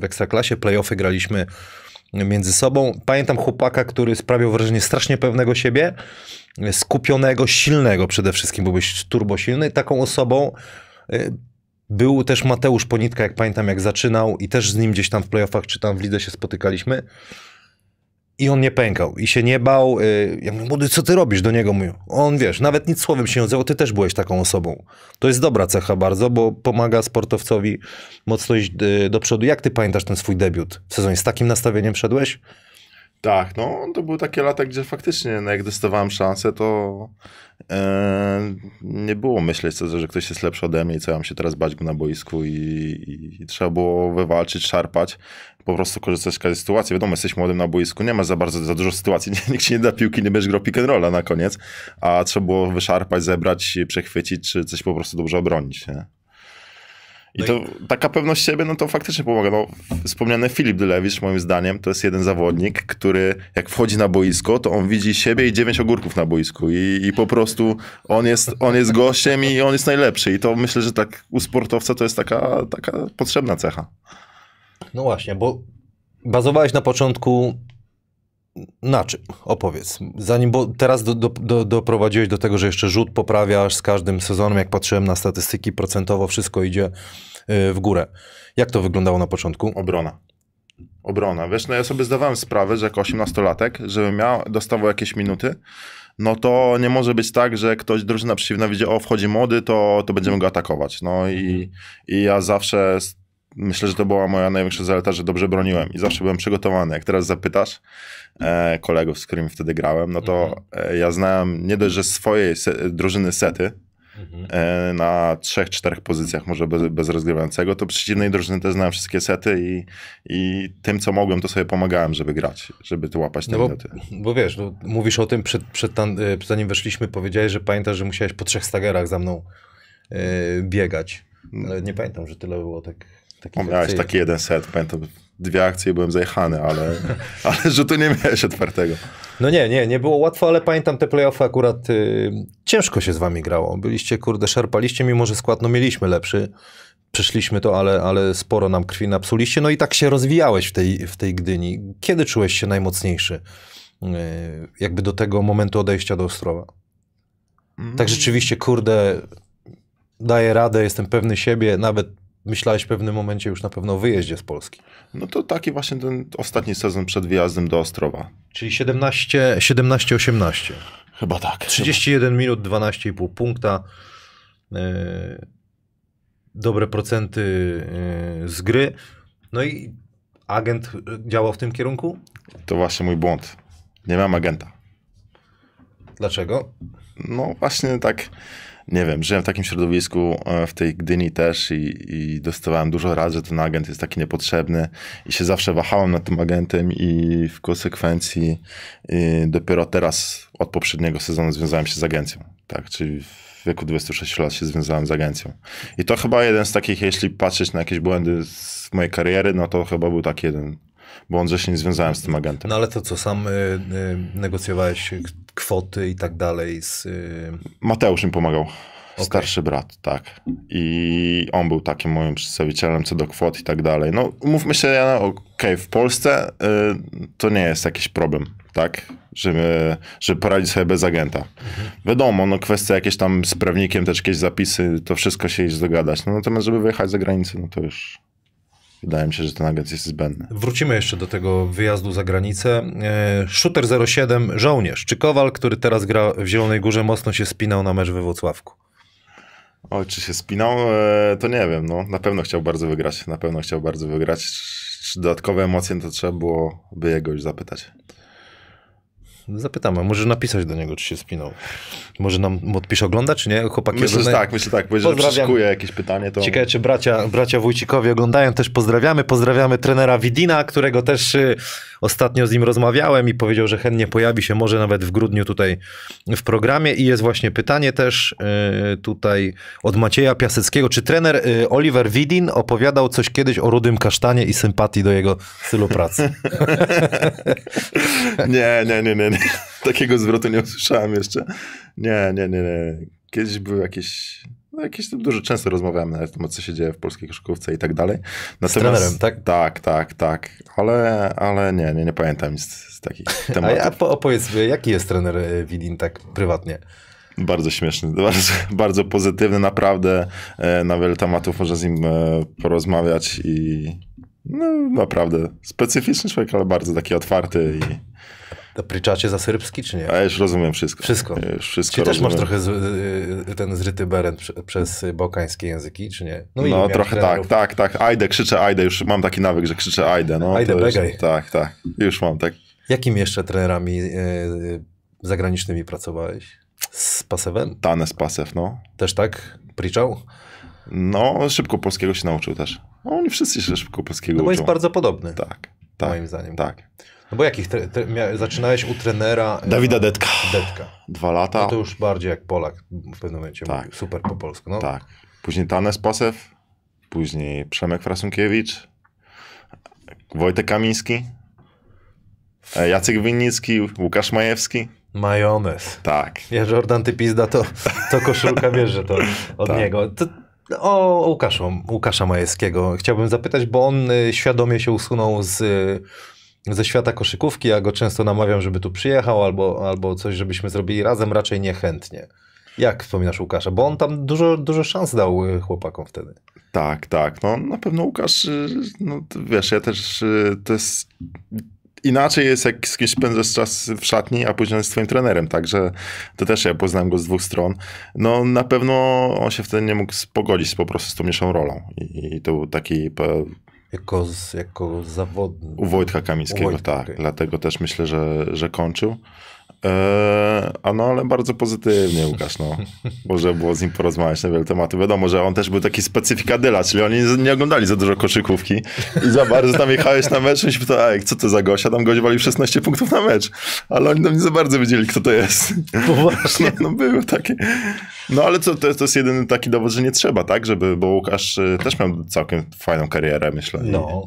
w Ekstraklasie, playoffy graliśmy między sobą. Pamiętam chłopaka, który sprawiał wrażenie strasznie pewnego siebie, skupionego, silnego przede wszystkim, bo byłeś turbosilny. Taką osobą y, był też Mateusz Ponitka, jak pamiętam, jak zaczynał i też z nim gdzieś tam w playoffach czy tam w lidze się spotykaliśmy. I on nie pękał i się nie bał. Y, ja mówię, młody, co ty robisz do niego? Mówię, on wiesz, nawet nic słowem się nie odzywał, ty też byłeś taką osobą. To jest dobra cecha bardzo, bo pomaga sportowcowi mocno iść y, do przodu. Jak ty pamiętasz ten swój debiut w sezonie? Z takim nastawieniem szedłeś? Tak, no to były takie lata, gdzie faktycznie no, jak dostawałem szansę, to e, nie było myśleć sobie, że ktoś jest lepszy ode mnie i co ja mam się teraz bać go na boisku i, i, i, trzeba było wywalczyć, szarpać, po prostu korzystać z każdej sytuacji. Wiadomo, jesteś młodym na boisku, nie ma za bardzo, za dużo sytuacji, nikt ci nie da piłki, nie będziesz grał pick na koniec, a trzeba było wyszarpać, zebrać, przechwycić, czy coś po prostu dobrze obronić, nie? No I to taka pewność siebie, no to faktycznie pomaga. No, wspomniany Filip Dylewicz, moim zdaniem, to jest jeden zawodnik, który jak wchodzi na boisko, to on widzi siebie i dziewięć ogórków na boisku. I, i po prostu on jest, on jest gościem i on jest najlepszy. I to myślę, że tak u sportowca to jest taka, taka potrzebna cecha. No właśnie, bo bazowałeś na początku na czym? Opowiedz. Zanim, bo teraz do, do, do, doprowadziłeś do tego, że jeszcze rzut poprawiasz z każdym sezonem. Jak patrzyłem na statystyki, procentowo wszystko idzie y, w górę. Jak to wyglądało na początku? Obrona. Obrona. Wiesz, no ja sobie zdawałem sprawę, że jako osiemnastolatek, żebym miał, dostawał jakieś minuty, no to nie może być tak, że ktoś, drużyna przeciwna widzi, o wchodzi młody, to, to będziemy go atakować. No i, i ja zawsze myślę, że to była moja największa zaleta, że dobrze broniłem i zawsze byłem przygotowany. Jak teraz zapytasz e, kolegów, z którymi wtedy grałem, no to mhm. E, ja znałem nie dość, że swojej se, drużyny sety, Mhm. E, na trzech, czterech pozycjach, może bez, bez rozgrywającego, to przeciwnej drużyny też znałem wszystkie sety i, i tym, co mogłem, to sobie pomagałem, żeby grać, żeby tu łapać te no bo, minuty. Bo wiesz, no, mówisz o tym, przed, przed tam, e, zanim weszliśmy, powiedziałeś, że pamiętasz, że musiałeś po trzech stagerach za mną biegać. No. Ale nie pamiętam, że tyle było tak Taki miałeś taki jeden set, pamiętam, dwie akcje i byłem zajechany, ale, ale że tu nie miałeś otwartego. No nie, nie, nie było łatwo, ale pamiętam te playoffy akurat y, ciężko się z wami grało. Byliście, kurde, szarpaliście, mimo że skład no mieliśmy lepszy. Przeszliśmy to, ale, ale sporo nam krwi napsuliście. No i tak się rozwijałeś w tej, w tej Gdyni. Kiedy czułeś się najmocniejszy? Y, jakby do tego momentu odejścia do Ostrowa. Mm. Tak rzeczywiście, kurde, daję radę, jestem pewny siebie, nawet myślałeś w pewnym momencie już na pewno o wyjeździe z Polski. No to taki właśnie ten ostatni sezon przed wyjazdem do Ostrowa. Czyli 17-18. Chyba tak. 31 chyba. minut, 12,5 punkta. Yy, dobre procenty yy, z gry. No i agent działał w tym kierunku? To właśnie mój błąd. Nie mam agenta. Dlaczego? No właśnie tak nie wiem, żyłem w takim środowisku e, w tej Gdyni też i, i dostawałem dużo rad, że ten agent jest taki niepotrzebny i się zawsze wahałem nad tym agentem i w konsekwencji i dopiero teraz od poprzedniego sezonu związałem się z agencją, tak, czyli w wieku 26 lat się związałem z agencją. I to chyba jeden z takich, jeśli patrzeć na jakieś błędy z mojej kariery, no to chyba był taki jeden bo Andrzej się nie związałem z tym agentem. No ale to co, sam y, y, negocjowałeś kwoty i tak dalej z... Y... Mateusz mi pomagał. Okay. Starszy brat, tak. I on był takim moim przedstawicielem co do kwot i tak dalej. No, mówmy się, no, okej, okay, w Polsce y, to nie jest jakiś problem, tak? Żeby, żeby poradzić sobie bez agenta. Mhm. Wiadomo, no kwestia jakieś tam z prawnikiem, też jakieś zapisy, to wszystko się iść dogadać. No, natomiast żeby wyjechać za granicę, no to już Wydaje mi się, że ten agent jest zbędny. Wrócimy jeszcze do tego wyjazdu za granicę. E, shooter 07, żołnierz. Czy Kowal, który teraz gra w Zielonej Górze, mocno się spinał na mecz we Włocławku? O, czy się spinał? E, to nie wiem. No, na pewno chciał bardzo wygrać. Na pewno chciał bardzo wygrać. Czy dodatkowe emocje to trzeba by jego już zapytać. Zapytamy, może napisać do niego, czy się spinał. Może nam odpisze oglądać, czy nie? Chłopaki myślę, oglądają... tak, myślę tak, bo jeżeli jakieś pytanie, to... Ciekawe, czy bracia, bracia Wójcikowie oglądają, też pozdrawiamy. Pozdrawiamy trenera Widina, którego też y, ostatnio z nim rozmawiałem i powiedział, że chętnie pojawi się, może nawet w grudniu tutaj w programie. I jest właśnie pytanie też y, tutaj od Macieja Piaseckiego. Czy trener y, Oliver Widin opowiadał coś kiedyś o rudym kasztanie i sympatii do jego stylu pracy? nie, nie, nie, nie. nie. takiego zwrotu nie usłyszałem jeszcze. Nie, nie, nie, nie. Kiedyś były jakieś no jakieś dużo często rozmawiałem na temat, co się dzieje w polskiej koszykówce i tak dalej. Natomiast, trenerem, tak? Tak, tak, tak. Ale, ale nie, nie, nie pamiętam nic z takich tematów. A, a opowiedz, jaki jest trener e, Wilin tak prywatnie? Bardzo śmieszny, bardzo, bardzo pozytywny, naprawdę. E, na wiele tematów można z nim e, porozmawiać i no, naprawdę specyficzny człowiek, ale bardzo taki otwarty i to za serbski, czy nie? A już rozumiem wszystko. Wszystko. już wszystko rozumiem. też masz trochę z, y, ten zryty berend przez bokańskie języki, czy nie? No, no trochę tak, trenerów. tak, tak, tak. Ajdę, krzyczę Ajdę. Już mam taki nawyk, że krzyczę Ajdę. No, Ajdę, begaj. Tak, tak. Już mam, tak. Jakimi jeszcze trenerami y, y zagranicznymi pracowałeś? Z Pasewem? Tane z Pasew, no. Też tak? Pryczał? No, szybko polskiego się nauczył też. No, oni wszyscy się szybko polskiego no, uczą. No bo jest bardzo podobny. Tak. tak moim zdaniem. Tak. No bo jakich? Tre, tre, zaczynałeś u trenera... E, Dawida Detka. Detka. Dwa lata. No to już bardziej jak Polak w pewnym momencie. Tak. Super po polsku. No. Tak. Później Tanes Pasew, później Przemek Frasunkiewicz, Wojtek Kamiński, e, Jacek Winnicki, Łukasz Majewski. Majonez. Tak. Ja Jordan ty pizda, to, to koszulka wiesz, że to od tak. niego. To, o Łukaszu, Łukasza Majewskiego chciałbym zapytać, bo on y, świadomie się usunął z ze świata koszykówki, ja go często namawiam, żeby tu przyjechał albo, albo coś, żebyśmy zrobili razem, raczej niechętnie. Jak wspominasz Łukasza? Bo on tam dużo, dużo szans dał y, chłopakom wtedy. Tak, tak. No na pewno Łukasz, y, no wiesz, ja też, y, to jest inaczej jest, jak z kimś spędzasz czas w szatni, a później z twoim trenerem, także to też ja poznałem go z dwóch stron. No na pewno on się wtedy nie mógł pogodzić po prostu z tą mniejszą rolą i, i to był taki jako, jako zawodnik. U Wojtka Kamińskiego, Wojtka, tak. Dlatego też myślę, że, że kończył. E, a no, ale bardzo pozytywnie, Łukasz, no. Może było z nim porozmawiać na wiele tematy. Wiadomo, że on też był taki specyfikadyla, czyli oni nie, oglądali za dużo koszykówki i za bardzo tam jechałeś na mecz i się pytał, ej, co to za gościa? Tam gość walił 16 punktów na mecz. Ale oni tam nie za bardzo wiedzieli, kto to jest. Poważnie? No, no, no były takie. No, ale to, to, to jest jedyny taki dowód, że nie trzeba, tak? Żeby, bo Łukasz y, też miał całkiem fajną karierę, myślę. No.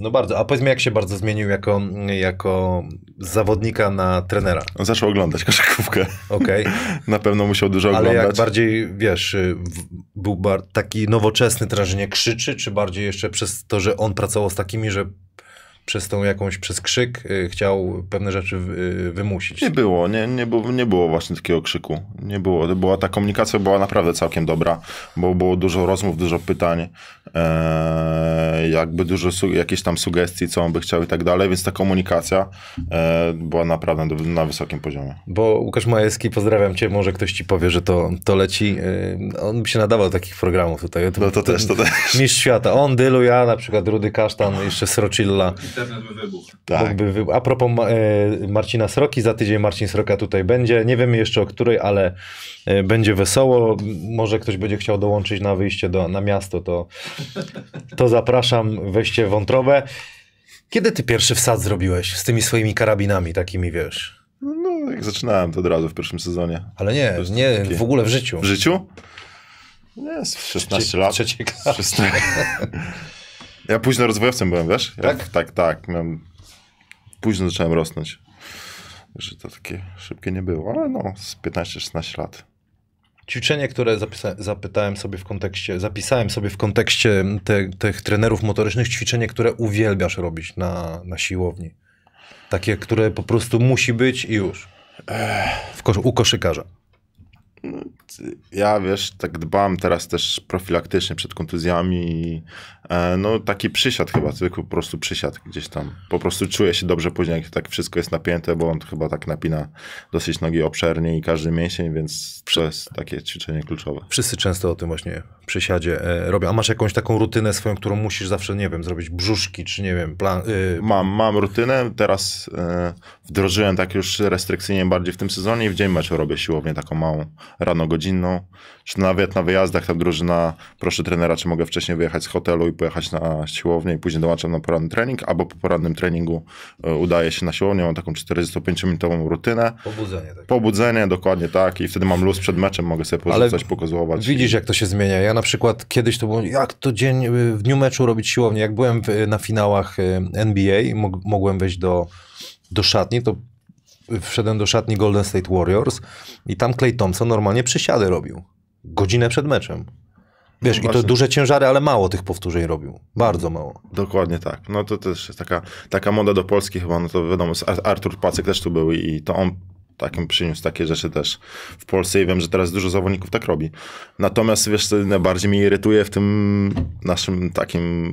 No bardzo. A powiedz mi, jak się bardzo zmienił jako, jako zawodnika na trenera? On zaczął oglądać koszykówkę. Okej. Okay. na pewno musiał dużo Ale oglądać. Ale jak bardziej, wiesz, y, był taki nowoczesny trener, że nie krzyczy, czy bardziej jeszcze przez to, że on pracował z takimi, że przez tą jakąś, przez krzyk y, chciał pewne rzeczy y, wymusić. Nie było, nie, nie, było, nie było właśnie takiego krzyku. Nie było. Była, ta komunikacja była naprawdę całkiem dobra, bo było dużo rozmów, dużo pytań, e, jakby dużo su- jakieś tam sugestii, co on by chciał i tak dalej, więc ta komunikacja e, była naprawdę na wysokim poziomie. Bo Łukasz Majewski, pozdrawiam cię, może ktoś ci powie, że to, to leci. E, on by się nadawał takich programów tutaj. no to ten, też, to też. Mistrz Świata. On, Dylu, ja, na przykład Rudy Kasztan, jeszcze Srocilla. Internet by wybuchł. Tak. A propos e, Marcina Sroki, za tydzień Marcin Sroka tutaj będzie. Nie wiemy jeszcze o której, ale e, będzie wesoło. Może ktoś będzie chciał dołączyć na wyjście do, na miasto, to, to zapraszam, weźcie wątrobę. Kiedy ty pierwszy wsad zrobiłeś z tymi swoimi karabinami takimi, wiesz? No, jak zaczynałem, to od razu w pierwszym sezonie. Ale nie, nie taki... w ogóle w życiu. W życiu? Nie, 16 Trzecie, lat. Trzecie 16. Ja późno rozwojowcem byłem, wiesz? Ja, tak? Tak, tak. Miałem... Późno zacząłem rosnąć. Że to takie szybkie nie było, ale no, z 15-16 lat. Ćwiczenie, które zapisa- zapytałem sobie w kontekście, zapisałem sobie w kontekście te, tych trenerów motorycznych, ćwiczenie, które uwielbiasz robić na, na siłowni. Takie, które po prostu musi być i już. W u koszykarza. No, ja wiesz, tak dbam teraz też profilaktycznie przed kontuzjami i e, no taki przysiad chyba, tylko po prostu przysiad gdzieś tam. Po prostu czuję się dobrze później, jak tak wszystko jest napięte, bo on chyba tak napina dosyć nogi obszernie i każdy mięsień, więc to jest takie ćwiczenie kluczowe. Wszyscy często o tym właśnie przysiadzie e, robią. A masz jakąś taką rutynę swoją, którą musisz zawsze, nie wiem, zrobić brzuszki, czy nie wiem, plan... Y... Mam, mam rutynę, teraz e, wdrożyłem tak już restrykcyjnie bardziej w tym sezonie i w dzień meczu robię siłownię taką małą, rano godzinę rodzinną, czy nawet na wyjazdach ta drużyna proszę trenera, czy mogę wcześniej wyjechać z hotelu i pojechać na siłownię i później dołączam na poranny trening, albo po porannym treningu e, udaje się na siłownię, mam taką 45-minutową rutynę. Pobudzenie. Tak. Pobudzenie, dokładnie tak i wtedy mam luz przed meczem, mogę sobie porzucać, pokozłować. Widzisz, i... jak to się zmienia. Ja na przykład kiedyś to było, jak to dzień, y, w dniu meczu robić siłownię. Jak byłem w, na finałach y, NBA, mogłem wejść do do szatni, to wszedłem do szatni Golden State Warriors i tam Clay Thompson normalnie przysiady robił. Godzinę przed meczem. Wiesz, no i to duże ciężary, ale mało tych powtórzeń robił. Bardzo mało. Dokładnie tak. No to też taka, taka moda do Polski chyba, no to wiadomo, Artur Pacek też tu był i to on takim przyniósł takie rzeczy też w Polsce i wiem, że teraz dużo zawodników tak robi. Natomiast wiesz, co najbardziej mnie irytuje w tym naszym takim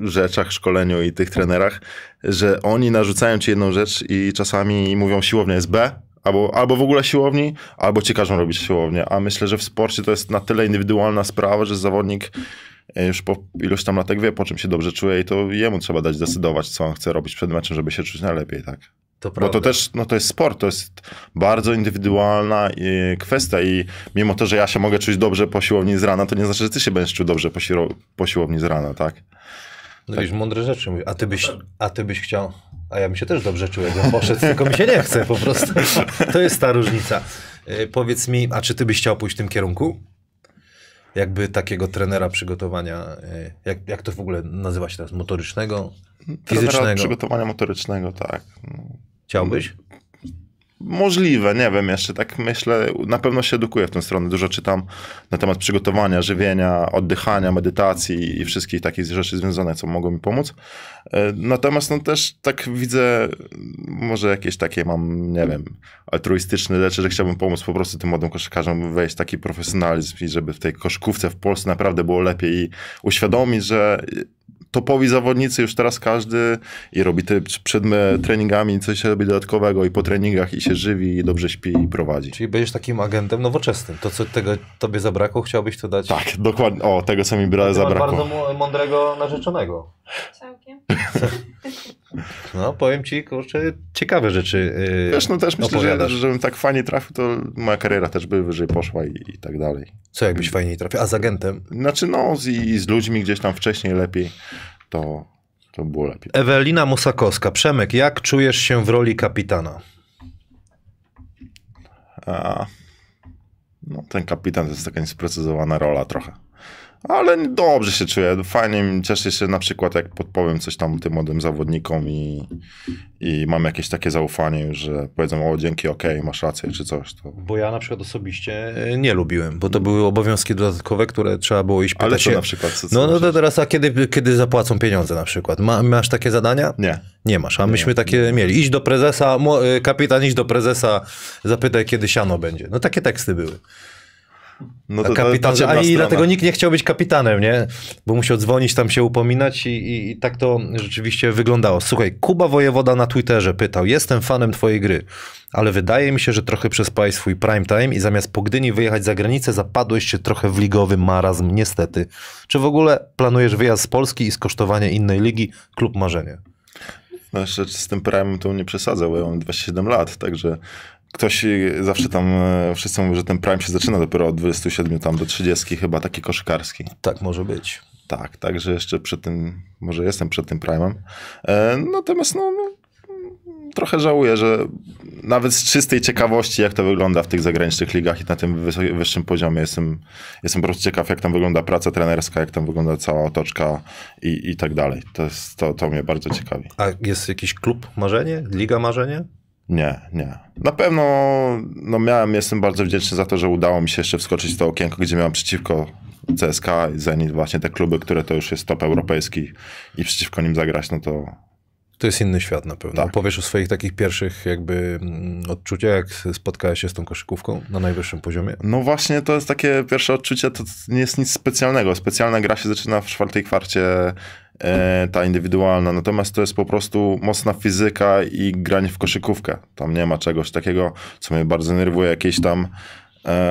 rzeczach, szkoleniu i tych trenerach, że oni narzucają ci jedną rzecz i czasami mówią siłownia jest B, albo, albo w ogóle siłowni, albo ci każą robić siłownię. A myślę, że w sporcie to jest na tyle indywidualna sprawa, że zawodnik e, już po ilość tam latach wie, po czym się dobrze czuje i to jemu trzeba dać decydować, co on chce robić przed meczem, żeby się czuć najlepiej, tak? To prawda. Bo to też, no to jest sport, to jest bardzo indywidualna e, kwestia i mimo to, że ja się mogę czuć dobrze po siłowni z rana, to nie znaczy, że ty się będziesz czuł dobrze po, siło, po siłowni z rana, tak? No tak. już mądre rzeczy mówisz. A ty byś, no tak. a ty byś chciał... A ja bym się też dobrze czuł, jakbym poszedł, tylko mi się nie chce po prostu. To jest ta różnica. E, powiedz mi, a czy ty byś chciał pójść w tym kierunku? jakby takiego trenera przygotowania, e, jak, jak to w ogóle nazywa się teraz, motorycznego, fizycznego? Trenera przygotowania motorycznego, tak. Chciałbyś? Możliwe, nie wiem, jeszcze tak myślę, na pewno się edukuję w tę stronę, dużo czytam na temat przygotowania, żywienia, oddychania, medytacji i wszystkich takich rzeczy związanych, co mogą mi pomóc. E, natomiast no też tak widzę, może jakieś takie mam, nie wiem, altruistyczne rzeczy, że chciałbym pomóc po prostu tym młodym koszykarzom wejść w taki profesjonalizm i żeby w tej koszkówce w Polsce naprawdę było lepiej i uświadomić, że topowi zawodnicy, już teraz każdy i robi te, przed treningami coś robi dodatkowego i po treningach i się żywi i dobrze śpi i prowadzi. Czyli będziesz takim agentem nowoczesnym. To, co tego tobie zabrakło, chciałbyś to dać? Tak, dokładnie. O, tego, co mi zabrakło. zabrakło. bardzo mądrego narzeczonego. Całkiem. No, powiem ci, kurczę, ciekawe rzeczy. Yy, Wiesz, no też myślę, opowiadasz. że żebym tak fajnie trafił, to moja kariera też by wyżej poszła i, i tak dalej. Co jakbyś fajniej trafił? A z agentem? Znaczy no, z, i z ludźmi gdzieś tam wcześniej lepiej, to, to było lepiej. Ewelina Musakowska. Przemek, jak czujesz się w roli kapitana? A, no, ten kapitan to jest taka niesprecyzowana rola trochę ale dobrze się czuję. Fajnie, cieszę się na przykład, jak podpowiem coś tam tym młodym zawodnikom i, i mam jakieś takie zaufanie, że powiedzą, o dzięki, okej, okay, masz rację, czy coś. To... Bo ja na przykład osobiście e, nie lubiłem, bo to były obowiązki dodatkowe, które trzeba było iść pytać Ale co się... na przykład? Co, co no, no to teraz, a kiedy, kiedy zapłacą pieniądze na przykład? Ma, masz takie zadania? Nie. Nie masz, a myśmy takie mieli. Idź do prezesa, e, kapitan, idź do prezesa, zapytaj, kiedy siano będzie. No takie teksty były. No to, kapitan, to, to, a i strona. dlatego nikt nie chciał być kapitanem, nie? Bo musiał dzwonić, tam się upominać i, i, i, tak to rzeczywiście wyglądało. Słuchaj, Kuba Wojewoda na Twitterze pytał, jestem fanem twojej gry, ale wydaje mi się, że trochę przespałeś swój prime time i zamiast po Gdyni wyjechać za granicę, zapadłeś się trochę w ligowy marazm, niestety. Czy w ogóle planujesz wyjazd z Polski i skosztowanie innej ligi? Klub marzenie. No, jeszcze z tym prime to nie przesadzał, ja mam 27 lat, także ktoś y, zawsze tam, y, wszyscy mówią, że ten prime się zaczyna dopiero od 27 tam do 30 chyba, taki koszykarski. Tak może być. Tak, także jeszcze przed tym, może jestem przed tym prime'em. E, natomiast no, no, trochę żałuję, że nawet z czystej ciekawości, jak to wygląda w tych zagranicznych ligach i na tym wyższym poziomie, jestem, jestem po prostu ciekaw, jak tam wygląda praca trenerska, jak tam wygląda cała otoczka i, i tak dalej. To, jest, to, to mnie bardzo ciekawi. A jest jakiś klub marzenie? Liga marzenie? Nie, nie. Na pewno no miałem, jestem bardzo wdzięczny za to, że udało mi się jeszcze wskoczyć w to okienko, gdzie miałem przeciwko CSK i Zenit, właśnie te kluby, które to już jest top europejski i przeciwko nim zagrać, no to... To jest inny świat na pewno. Tak. Powiesz o swoich takich pierwszych jakby mm, odczuciach, jak spotkałeś się z tą koszykówką na najwyższym poziomie? No właśnie, to jest takie pierwsze odczucie, to nie jest nic specjalnego. Specjalna gra się zaczyna w czwartej kwarcie E, ta indywidualna. Natomiast to jest po prostu mocna fizyka i granie w koszykówkę. Tam nie ma czegoś takiego, co mnie bardzo nerwuje, jakieś tam.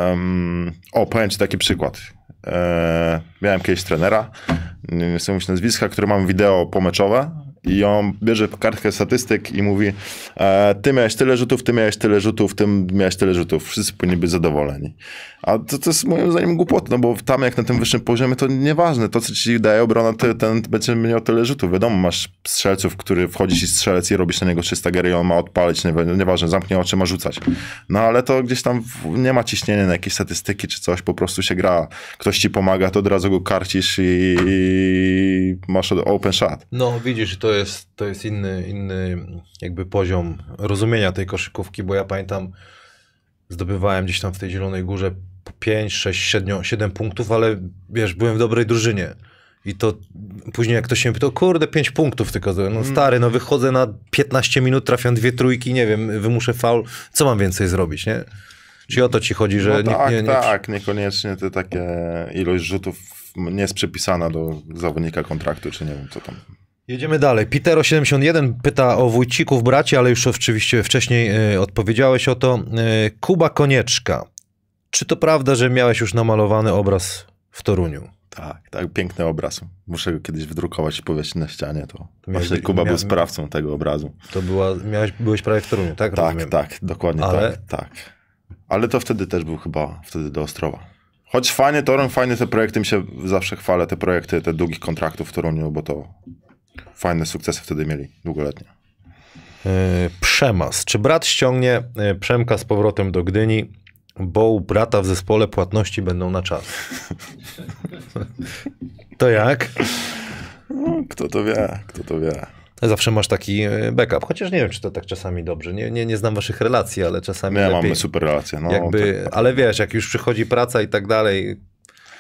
Um, o, powiem Ci taki przykład. E, miałem kiedyś trenera, nie chcę mówić nazwiska, który mam wideo pomeczowe, i on bierze kartkę statystyk i mówi e, ty miałeś tyle rzutów, ty miałeś tyle rzutów, ty miałeś tyle rzutów. Wszyscy powinni być zadowoleni. A to, to jest moim zdaniem głupota, no bo tam jak na tym wyższym poziomie to nieważne. To, co ci daje obrona, ty, ten będzie miał tyle rzutów. Wiadomo, masz strzelców, który wchodzi ci strzelec i robisz na niego 300 gier i on ma odpalić, nie, nieważne, zamknie oczy, ma rzucać. No ale to gdzieś tam nie ma ciśnienia na jakieś statystyki czy coś, po prostu się gra. Ktoś ci pomaga, to od razu go karcisz i, i masz open shot. No widzisz, to jest, to jest inny, inny jakby poziom rozumienia tej koszykówki, bo ja pamiętam, zdobywałem gdzieś tam w tej Zielonej Górze 5, 6, 7, 7 punktów, ale wiesz, byłem w dobrej drużynie. I to później jak ktoś się pytał, kurde, 5 punktów tylko zdobyłem. No mm. stary, no wychodzę na 15 minut, trafiam dwie trójki, nie wiem, wymuszę faul. Co mam więcej zrobić, nie? Czy o to ci chodzi, że... No tak, nie, nie, nie... tak, niekoniecznie te takie ilość rzutów nie jest przypisana do zawodnika kontraktu, czy nie wiem co tam. Jedziemy dalej. Pitero71 pyta o wójcików braci, ale już oczywiście wcześniej y, odpowiedziałeś o to. Y, Kuba Konieczka. Czy to prawda, że miałeś już namalowany obraz w Toruniu? Tak, tak, piękny obraz. Muszę go kiedyś wydrukować i powiesić na ścianie. To, to właśnie Kuba miał, był sprawcą tego obrazu. To była, miałeś, byłeś prawie w Toruniu, tak? Tak, rozumiem. tak, dokładnie ale... tak, tak. Ale to wtedy też był chyba, wtedy do Ostrowa. Choć fajny Torun, fajne te projekty, mi się zawsze chwalę te projekty, te długich kontraktów w Toruniu, bo to fajne sukcesy wtedy mieli, długoletnie. E, Przemas. Czy brat ściągnie e, Przemka z powrotem do Gdyni, bo u brata w zespole płatności będą na czas? to jak? No, kto to wie, kto to wie. Zawsze masz taki e, backup, chociaż nie wiem, czy to tak czasami dobrze. Nie, nie, nie znam waszych relacji, ale czasami. Nie, lepiej. mamy super relacje. No, jakby, tak. Ale wiesz, jak już przychodzi praca i tak dalej,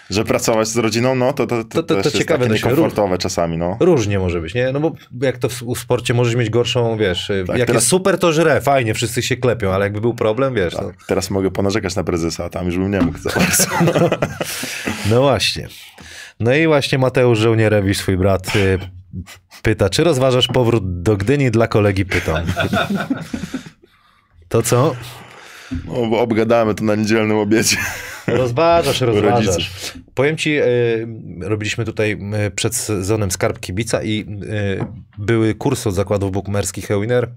że pracować z rodziną, no to to, to, to, to, to ciekawe jest no niekomfortowe czasami. No. Różnie może być, nie? No bo jak to w, w sporcie możesz mieć gorszą, wiesz, y, tak, jak teraz... jest super, to żre, fajnie, wszyscy się klepią, ale jakby był problem, wiesz. Tak, no. Teraz mogę ponarzekać na prezesa, a tam już bym nie mógł za bardzo. no właśnie. No i właśnie Mateusz Żołnierewicz, swój brat, y, pyta, czy rozważasz powrót do Gdyni dla kolegi pytań? To co? No, obgadamy to na niedzielnym obiedzie. Rozważasz, rozważasz. Powiem ci, e, robiliśmy tutaj przed sezonem Skarb Kibica i e, były kursy od zakładów bukmerskich Hewiner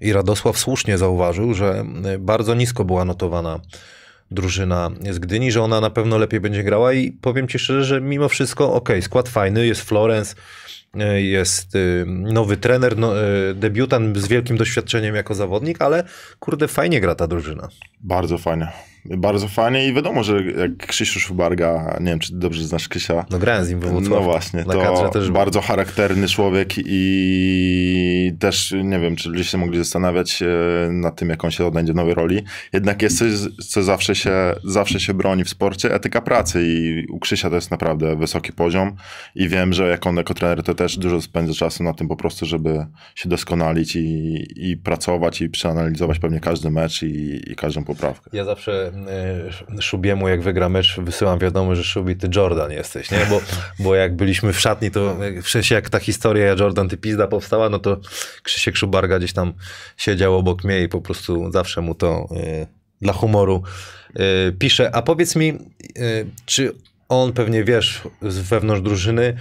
i Radosław słusznie zauważył, że bardzo nisko była notowana drużyna z Gdyni, że ona na pewno lepiej będzie grała i powiem ci szczerze, że mimo wszystko, ok, skład fajny, jest Florence, jest y, nowy trener, no, y, debiutant z wielkim doświadczeniem jako zawodnik, ale kurde, fajnie gra ta drużyna. Bardzo fajnie. Bardzo fajnie i wiadomo, że jak Krzysiu Szubarga, nie wiem, czy dobrze znasz Krzysia. No grałem z nim w no Włocławku. No właśnie, to też bardzo był. charakterny człowiek i też, nie wiem, czy ludzie się mogli zastanawiać nad tym, jak on się odnajdzie w nowej roli. Jednak jest coś, co zawsze się, zawsze się broni w sporcie, etyka pracy i u Krzysia to jest naprawdę wysoki poziom i wiem, że jak on jako trener to też też dużo spędzę czasu na tym po prostu, żeby się doskonalić i, i pracować i przeanalizować pewnie każdy mecz i, i każdą poprawkę. Ja zawsze y, Szubiemu, jak wygra mecz, wysyłam wiadomość, że Szubi, ty Jordan jesteś, nie? Bo, bo jak byliśmy w szatni, to w sensie jak ta historia Jordan, ty pizda powstała, no to Krzysiek Szubarga gdzieś tam siedział obok mnie i po prostu zawsze mu to y, dla humoru y, pisze. A powiedz mi, czy on pewnie wiesz z wewnątrz drużyny,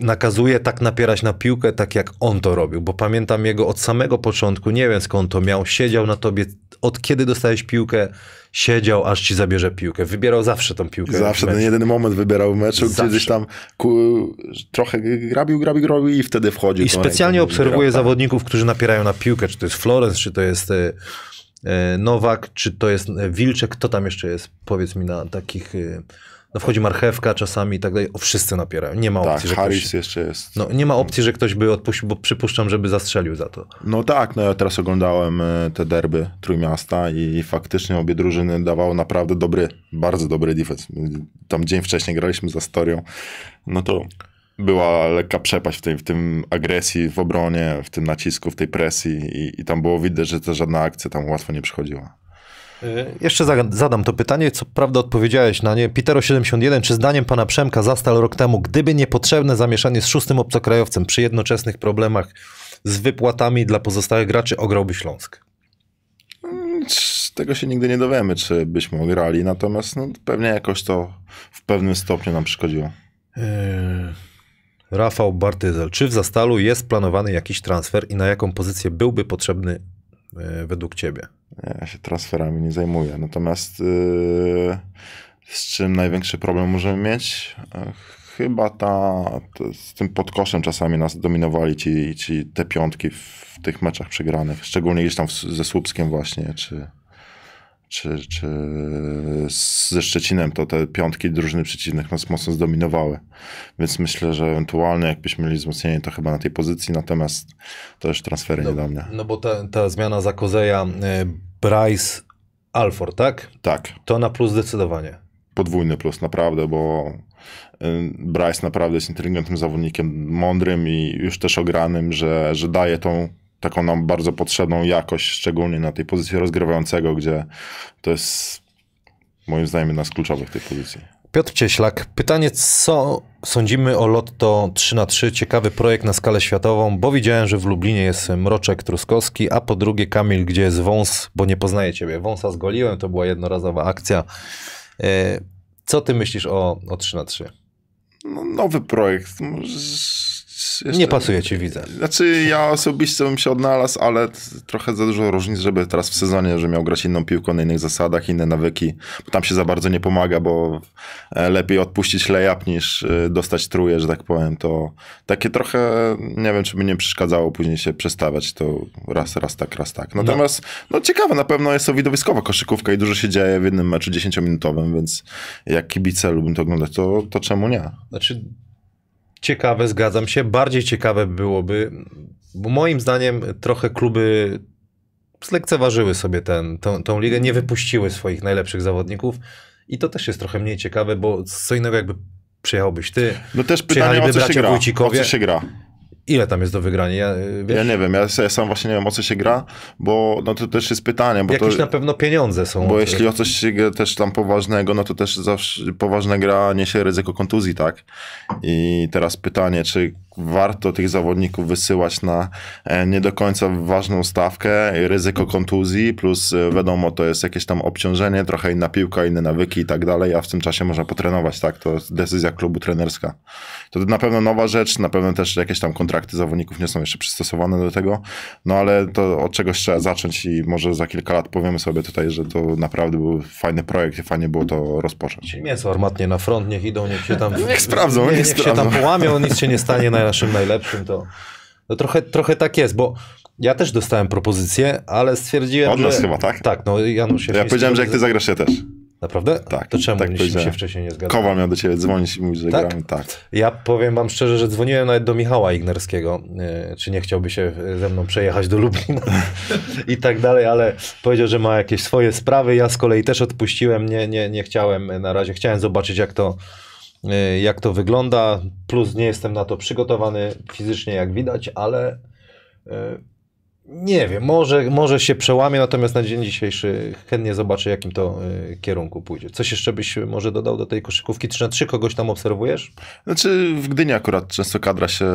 nakazuje tak napierać na piłkę, tak jak on to robił, bo pamiętam jego od samego początku, nie wiem skąd to miał, siedział na tobie, od kiedy dostałeś piłkę, siedział, aż ci zabierze piłkę. Wybierał zawsze tą piłkę. Zawsze, ten jeden moment wybierał w meczu, zawsze. gdzieś tam ku, trochę grabił, grabił, grabił i wtedy wchodził. I specjalnie obserwuję tak. zawodników, którzy napierają na piłkę, czy to jest Florence, czy to jest... E, e, Nowak, czy to jest e, Wilczek, kto tam jeszcze jest, powiedz mi, na takich no wchodzi marchewka czasami i tak dalej, o, wszyscy napierają, nie ma tak, opcji, tak, że Harris ktoś, jeszcze jest. No, nie ma opcji, że ktoś by odpuścił, bo przypuszczam, żeby zastrzelił za to. No tak, no ja teraz oglądałem e, te derby Trójmiasta i faktycznie obie drużyny dawały naprawdę dobry, bardzo dobry defense. Tam dzień wcześniej graliśmy za Storią, no to była lekka przepaść w, tej, w tym agresji, w obronie, w tym nacisku, w tej presji i, i tam było widać, że to żadna akcja tam łatwo nie przychodziła. Y, jeszcze zadam to pytanie, co prawda odpowiedziałeś na nie. Pitero71, czy zdaniem pana Przemka zastal rok temu, gdyby niepotrzebne zamieszanie z szóstym obcokrajowcem przy jednoczesnych problemach z wypłatami dla pozostałych graczy, ograłby Śląsk? Mm, tego się nigdy nie dowiemy, czy byśmy ograli, natomiast no, pewnie jakoś to w pewnym stopniu nam przeszkodziło. Y, Rafał Bartyzel, czy w Zastalu jest planowany jakiś transfer i na jaką pozycję byłby potrzebny E, według ciebie? Ja się transferami nie zajmuję. Natomiast yy, z czym największy problem możemy mieć? E, chyba ta, to, z tym podkoszem czasami nas dominowali ci, ci te piątki w tych meczach przegranych, szczególnie gdzieś tam w, ze Słupskiem właśnie, czy, czy, czy ze Szczecinem, to te piątki drużyny przeciwnych nas mocno zdominowały. Więc myślę, że ewentualnie jakbyśmy mieli wzmocnienie, to chyba na tej pozycji, natomiast to już transfery no, nie do mnie. No bo ta, ta zmiana za Kozeja, e, Bryce, Alford, tak? Tak. To na plus zdecydowanie. Podwójny plus, naprawdę, bo e, Bryce naprawdę jest inteligentnym zawodnikiem, mądrym i już też ogranym, że, że daje tą taką nam bardzo potrzebną jakość, szczególnie na tej pozycji rozgrywającego, gdzie to jest moim zdaniem jedna z kluczowych tych pozycji. Piotr Cieślak, pytanie, co sądzimy o Lotto 3 na 3 Ciekawy projekt na skalę światową, bo widziałem, że w Lublinie jest Mroczek Truskowski, a po drugie Kamil, gdzie jest wąs, bo nie poznaję ciebie. Wąsa zgoliłem, to była jednorazowa akcja. E, co ty myślisz o, o 3 na 3 no, nowy projekt. No, jeszcze... Nie pasuje ci, widzę. Znaczy, ja osobiście bym się odnalazł, ale trochę za dużo różnic, żeby teraz w sezonie, że miał grać inną piłkę, na innych zasadach, inne nawyki, bo tam się za bardzo nie pomaga, bo e, lepiej odpuścić layup niż e, dostać truje, że tak powiem. To takie trochę, nie wiem, czy by nie przeszkadzało później się przestawiać to raz, raz tak, raz tak. Natomiast, no, no ciekawe, na pewno jest to widowiskowa koszykówka i dużo się dzieje w jednym meczu 10-minutowym, więc jak kibice lubią to oglądać, to, to czemu nie? Znaczy Ciekawe, zgadzam się. Bardziej ciekawe byłoby, bo moim zdaniem trochę kluby zlekceważyły sobie ten, tą, ligę, nie wypuściły swoich najlepszych zawodników i to też jest trochę mniej ciekawe, bo co innego jakby przyjechałbyś ty, no też pytanie, o co, bracia się gra, o co się gra? Ile tam jest do wygrania? Ja, y, ja nie wiem, ja, ja, sam właśnie nie wiem o co się gra, bo no to też jest pytanie. Bo Jakieś to, na pewno pieniądze są. Bo jeśli o coś się gra też tam poważnego, no to też zawsze poważna gra niesie ryzyko kontuzji, tak? I teraz pytanie, czy warto tych zawodników wysyłać na e, nie do końca ważną stawkę, ryzyko kontuzji, plus e, wiadomo, to jest jakieś tam obciążenie, trochę inna piłka, inne nawyki i tak dalej, a w tym czasie można potrenować, tak? To jest decyzja klubu trenerska. To na pewno nowa rzecz, na pewno też jakieś tam kontrakty zawodników nie są jeszcze przystosowane do tego, no ale to od czegoś trzeba zacząć i może za kilka lat powiemy sobie tutaj, że to naprawdę był fajny projekt i fajnie było to rozpocząć. Mięso armatnie na front, niech idą, niech się tam... Niech sprawdzą, nie, niech, niech sprawdzą. się tam połamią, nic się nie stanie na naszym najlepszym, to, no trochę, trochę tak jest, bo ja też dostałem propozycję, ale stwierdziłem, Od nas chyba, tak? Tak, no Janusz... Ja, ja powiedziałem, że jak ty zagrasz, ja też. Naprawdę? Tak. To czemu tak się wcześniej nie zgadzali? Kowal miał do ciebie dzwonić i mówić, że tak? Tak. Ja powiem wam szczerze, że dzwoniłem nawet do Michała Ignerskiego, e, czy nie chciałby się ze mną przejechać do Lublina i tak dalej, ale powiedział, że ma jakieś swoje sprawy. Ja z kolei też odpuściłem, nie, nie, nie chciałem na razie. Chciałem zobaczyć, jak to E, jak to wygląda. Plus nie jestem na to przygotowany fizycznie, jak widać, ale e, nie wiem, może, może się przełamie, natomiast na dzień dzisiejszy chętnie zobaczę, jakim to y, kierunku pójdzie. Coś jeszcze byś może dodał do tej koszykówki 3 na 3 Kogoś tam obserwujesz? Znaczy w Gdyni akurat często kadra się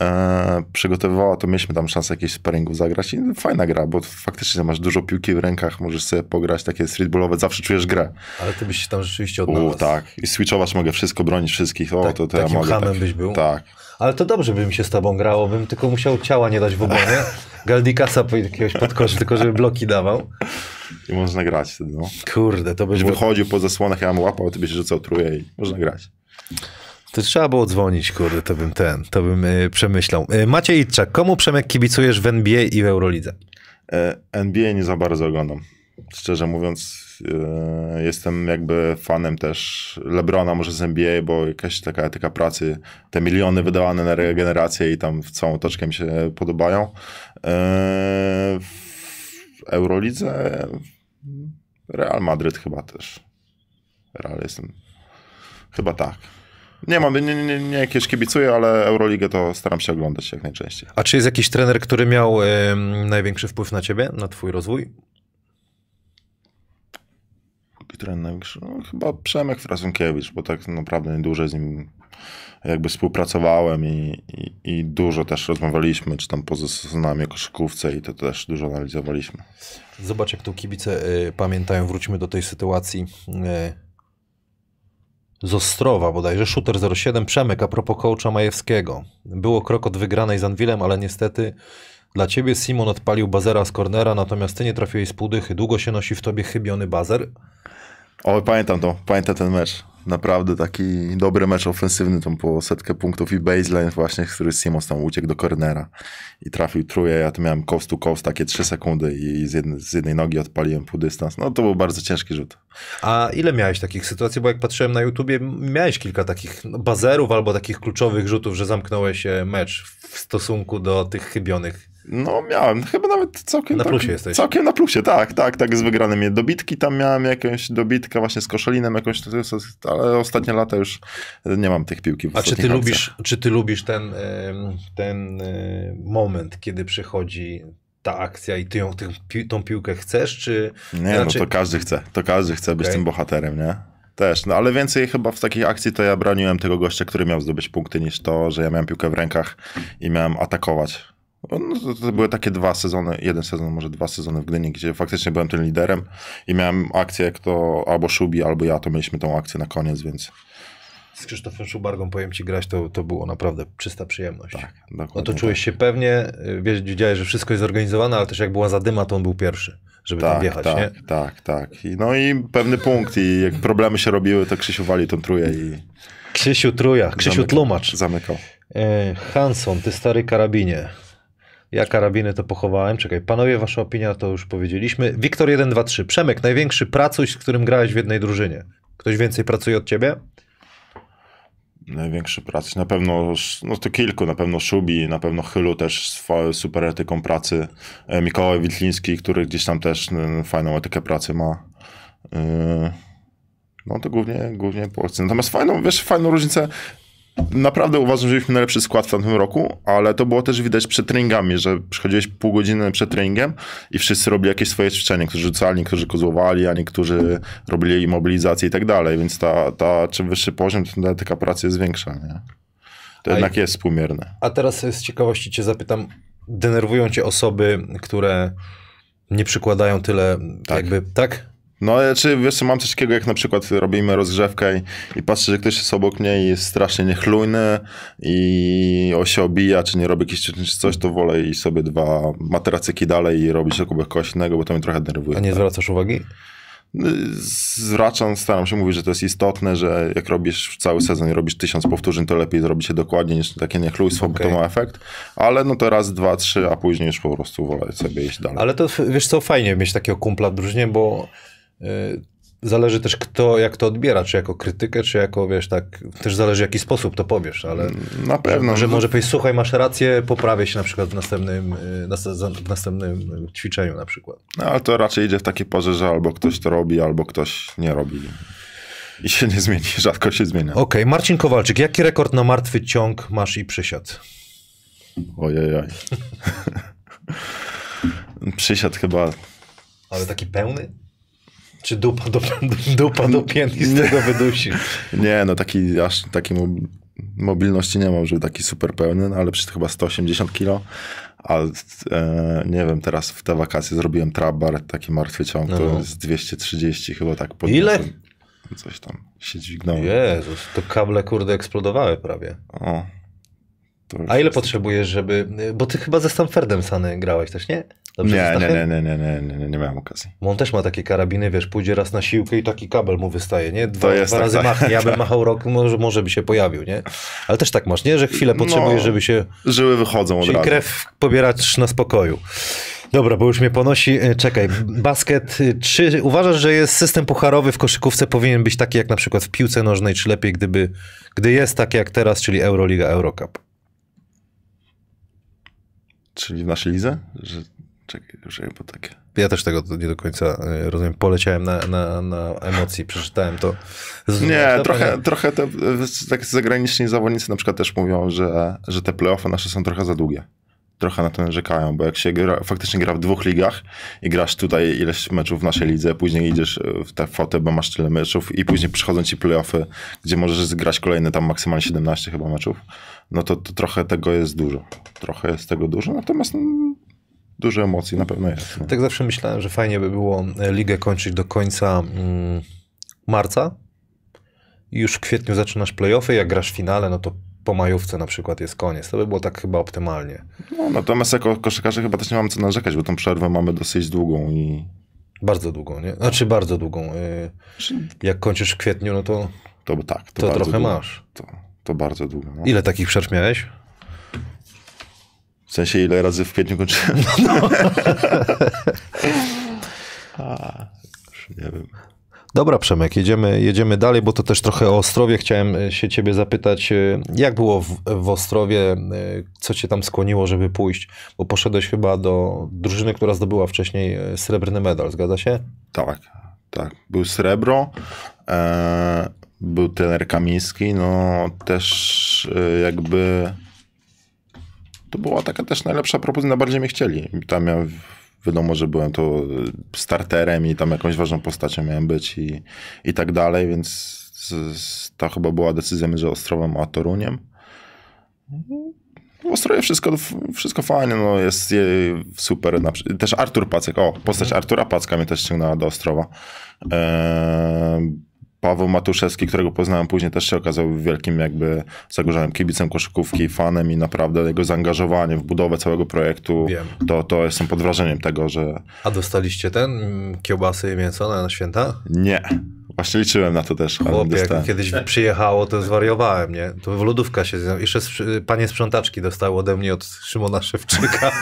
e, przygotowywała, to mieliśmy tam szansę jakieś sparingów zagrać i fajna gra, bo faktycznie masz dużo piłki w rękach, możesz sobie pograć takie streetballowe, zawsze czujesz grę. Ale ty byś się tam rzeczywiście odnalazł. U, tak, i switchować mogę wszystko, bronić wszystkich. O, tak, to, to takim ja mogę, hamem tak, byś był. Tak ale to dobrze by mi się z tobą grało, bym tylko musiał ciała nie dać w obronie. Galdikasa po jakiegoś podkoszy, tylko żeby bloki dawał. I można grać wtedy, no. Kurde, to by było... wychodził po zasłonach, ja mu łapał, ty byś rzucał truje i można grać. To trzeba było dzwonić, kurde, to bym ten, to bym e, przemyślał. E, Maciej Itczak, komu Przemek kibicujesz w NBA i w Eurolidze? E, NBA nie za bardzo oglądam. Szczerze mówiąc, E, jestem jakby fanem też Lebrona, może z NBA, bo jakaś taka etyka pracy, te miliony wydawane na regenerację i tam w całą toczkę mi się podobają. E, w Eurolidze Real Madryt chyba też. Real jestem. Chyba tak. Nie mam, nie, nie, nie, nie jakieś kibicuję, ale Euroligę to staram się oglądać jak najczęściej. A czy jest jakiś trener, który miał y, największy wpływ na ciebie, na twój rozwój? które największy? No, chyba Przemek Frasunkiewicz, bo tak naprawdę dużo z nim jakby współpracowałem i, i, i, dużo też rozmawialiśmy, czy tam poza sezonami jako szykówce i to też dużo analizowaliśmy. Zobacz, jak tu kibice y, pamiętają, wróćmy do tej sytuacji y, z Ostrowa bodajże, Shooter 07, Przemek, a propos coacha Majewskiego. Było krok od wygranej z Anwilem, ale niestety dla ciebie Simon odpalił bazera z cornera, natomiast ty nie trafiłeś z półdychy. Długo się nosi w tobie chybiony bazer. O, pamiętam to, pamiętam ten mecz. Naprawdę taki dobry mecz ofensywny, tą po setkę punktów i baseline właśnie, który Simons tam uciekł do cornera i trafił truje. Ja to miałem coast to coast, takie 3 sekundy i z, jednej, z jednej nogi odpaliłem pół dystans. No to był bardzo ciężki rzut. A ile miałeś takich sytuacji? Bo jak patrzyłem na YouTubie, miałeś kilka takich no, bazerów albo takich kluczowych rzutów, że zamknąłeś e, mecz w stosunku do tych chybionych no miałem, chyba nawet całkiem... Na plusie tak, jesteś. Całkiem na plusie, tak, tak, tak, z wygranymi. Dobitki tam miałem jakąś, dobitka właśnie z koszalinem jakąś, ale ostatnie lata już nie mam tych piłki. W A czy ty, lubisz, czy ty lubisz ten, ten e, moment, kiedy przychodzi ta akcja i ty ją, ty, tą piłkę chcesz, czy... Nie, no to każdy chce, to każdy chce okay. być tym bohaterem, nie? Też, no ale więcej chyba w takiej akcji to ja broniłem tego gościa, który miał zdobyć punkty, niż to, że ja miałem piłkę w rękach i miałem atakować no, to, były takie dwa sezony, jeden sezon, może dwa sezony w Gdyni, gdzie faktycznie byłem tym liderem i miałem akcję, jak to albo Szubi, albo ja, to mieliśmy tą akcję na koniec, więc... Z Krzysztofem Szubargą, powiem Ci, grać to, to było naprawdę czysta przyjemność. Tak, dokładnie. No to czułeś tak. się pewnie, wiedziałeś, że wszystko jest zorganizowane, ale też jak była zadyma, to on był pierwszy żeby tak, tam wjechać, tak, nie? Tak, tak. I, no i pewny punkt i jak problemy się robiły, to Krzysiu wali tą truję i... Krzysiu truja, Krzysiu zamykał, Zamykał. E, Hanson, ty stary karabinie. Ja karabiny to pochowałem. Czekaj, panowie, wasza opinia to już powiedzieliśmy. Wiktor 3. Przemek, największy pracuj, z którym grałeś w jednej drużynie. Ktoś więcej pracuje od ciebie? Największy pracuj. Na pewno, no to kilku, na pewno Szubi, na pewno Chylu też z super etyką pracy. E, Mikołaj Witliński, który gdzieś tam też fajną etykę pracy ma. E, no to głównie, głównie polacy. Natomiast fajną, wiesz, fajną różnicę Naprawdę uważam, że mieliśmy najlepszy skład w tamtym roku, ale to było też widać przed treningami, że przychodziłeś pół godziny przed treningiem i wszyscy robili jakieś swoje ćwiczenia. Niektórzy rzucali, niektórzy kozłowali, a niektórzy robili mobilizację i tak dalej, więc ta, ta czym wyższy poziom, tym taka praca jest większa. Nie? To a jednak jest współmierne. A teraz z ciekawości cię zapytam, denerwują cię osoby, które nie przykładają tyle tak. jakby, tak? No, czy wiesz, co, mam coś takiego, jak na przykład robimy rozgrzewkę i, i patrzę, że ktoś jest obok mnie i jest strasznie niechlujny i o się obija, czy nie robi jakiś czy coś, to wolę i sobie dwa materacyki dalej i robić kubek kośnego, bo to mnie trochę denerwuje. A nie tak. zwracasz uwagi? No, zwracam, staram się mówić, że to jest istotne, że jak robisz cały sezon i robisz tysiąc powtórzeń, to lepiej zrobić się dokładnie niż takie niechlujstwo, okay. bo to ma efekt. Ale no to raz, dwa, trzy, a później już po prostu wolę sobie iść dalej. Ale to wiesz co, fajnie mieć takiego kumpla w drużynie, bo E, zależy też kto, jak to odbiera, czy jako krytykę, czy jako, wiesz, tak, też zależy w jaki sposób to powiesz, ale... Mm, na pewno. Że, że może powiedzieć, słuchaj, masz rację, poprawię się na przykład w następnym, e, w następnym ćwiczeniu na przykład. No, ale to raczej idzie w takiej porze, że albo ktoś to robi, albo ktoś nie robi. I się nie zmieni, rzadko się zmienia. Okej, okay. Marcin Kowalczyk, jaki rekord na martwy ciąg masz i przysiad? Ojej. przysiad chyba... Ale taki pełny? Czy dupa do, dupa do z tego wydusi? Nie, no taki, aż taki mobilności nie mam, żeby taki super pełny, no ale przecież chyba 180 kilo. A e, nie wiem, teraz w te wakacje zrobiłem trabar, taki martwy ciąg, to no. jest 230 chyba tak. Podniosłem. Ile? Coś tam się dźwignąłem. Jezus, to kable kurde eksplodowały prawie. O. A ile potrzebujesz, żeby... Bo ty chyba ze Stanfordem Sany grałeś też, nie? Dobrze nie, nie, nie, nie, nie, nie, nie, nie, nie miałem okazji. Bo on też ma takie karabiny, wiesz, pójdzie raz na siłkę i taki kabel mu wystaje, nie? Dwa, to jest dwa tak, razy tak, tak. machnie, ja bym machał rok, może, może by się pojawił, nie? Ale też tak masz, nie? Że chwilę no, potrzebujesz, no, żeby się... Żyły wychodzą od razu. krew pobierać na spokoju. Dobra, bo już mnie ponosi. E, czekaj, basket. Czy e, uważasz, że jest system pucharowy w koszykówce powinien być taki jak na przykład w piłce nożnej, czy lepiej, gdyby, gdy jest tak jak teraz, czyli Euroliga, Eurocup? Czyli w naszej lidze? Że Czekaj, już bo takie. Ja też tego nie do końca e, rozumiem. Poleciałem na, na, na emocji, przeczytałem to. Nie, trochę, trochę te tak zagraniczni zawodnicy na przykład też mówią, że, że te playoffy nasze są trochę za długie. Trochę na to narzekają, bo jak się gra, faktycznie gra w dwóch ligach i grasz tutaj ileś meczów w naszej lidze, później idziesz e, w tę fotę, bo masz tyle meczów i później przychodzą ci playoffy, gdzie możesz zgrać kolejne tam maksymalnie 17 chyba meczów, no to, to trochę tego jest dużo. Trochę jest tego dużo, natomiast no, dużo emocji na pewno jest. No. Tak zawsze myślałem, że fajnie by było e, ligę kończyć do końca mm, marca. Już w kwietniu zaczynasz playoffy, jak grasz w finale, no to po majówce na przykład jest koniec. To by było tak chyba optymalnie. No, natomiast jako koszykarze chyba też nie mamy co narzekać, bo tą przerwę mamy dosyć długą i... Bardzo długą, nie? Znaczy bardzo długą. Y, znaczy, jak kończysz w kwietniu, no to... To tak. To, to trochę długo. masz. To, to bardzo długo. No. Ile takich przerw miałeś? W sensie ile razy w kwietniu kończyłem. No. A, już nie wiem. Dobra Przemek, jedziemy, jedziemy dalej, bo to też trochę o Ostrowie. Chciałem e, się ciebie zapytać, e, jak było w, w Ostrowie, e, co cię tam skłoniło, żeby pójść? Bo poszedłeś chyba do drużyny, która zdobyła wcześniej srebrny medal, zgadza się? Tak, tak. Był srebro, e, był trener Kamiński, no też jakby to była taka też najlepsza propozycja, najbardziej mnie chcieli. Tam ja wiadomo, że byłem to y, starterem i tam jakąś ważną postacią miałem być i, i tak dalej, więc ta chyba była decyzja między Ostrowem a Toruniem. W no, Ostrowie wszystko, wszystko fajnie, no jest super. Też Artur Pacek, o, postać mhm. Artura Packa mnie też ściągnęła do Ostrowa. Eee, Paweł Matuszewski, którego poznałem później, też się okazał wielkim jakby zagorzałym kibicem koszykówki, fanem i naprawdę jego zaangażowanie w budowę całego projektu, Wiem. to, to jestem pod wrażeniem tego, że... A dostaliście ten mm, kiełbasy i mięso na święta? Nie. Właśnie liczyłem na to też. Chłopie, jak kiedyś przyjechało, to zwariowałem, nie? To w lodówka się zjadł. Jeszcze panie sprzątaczki dostały ode mnie od Szymona Szewczyka.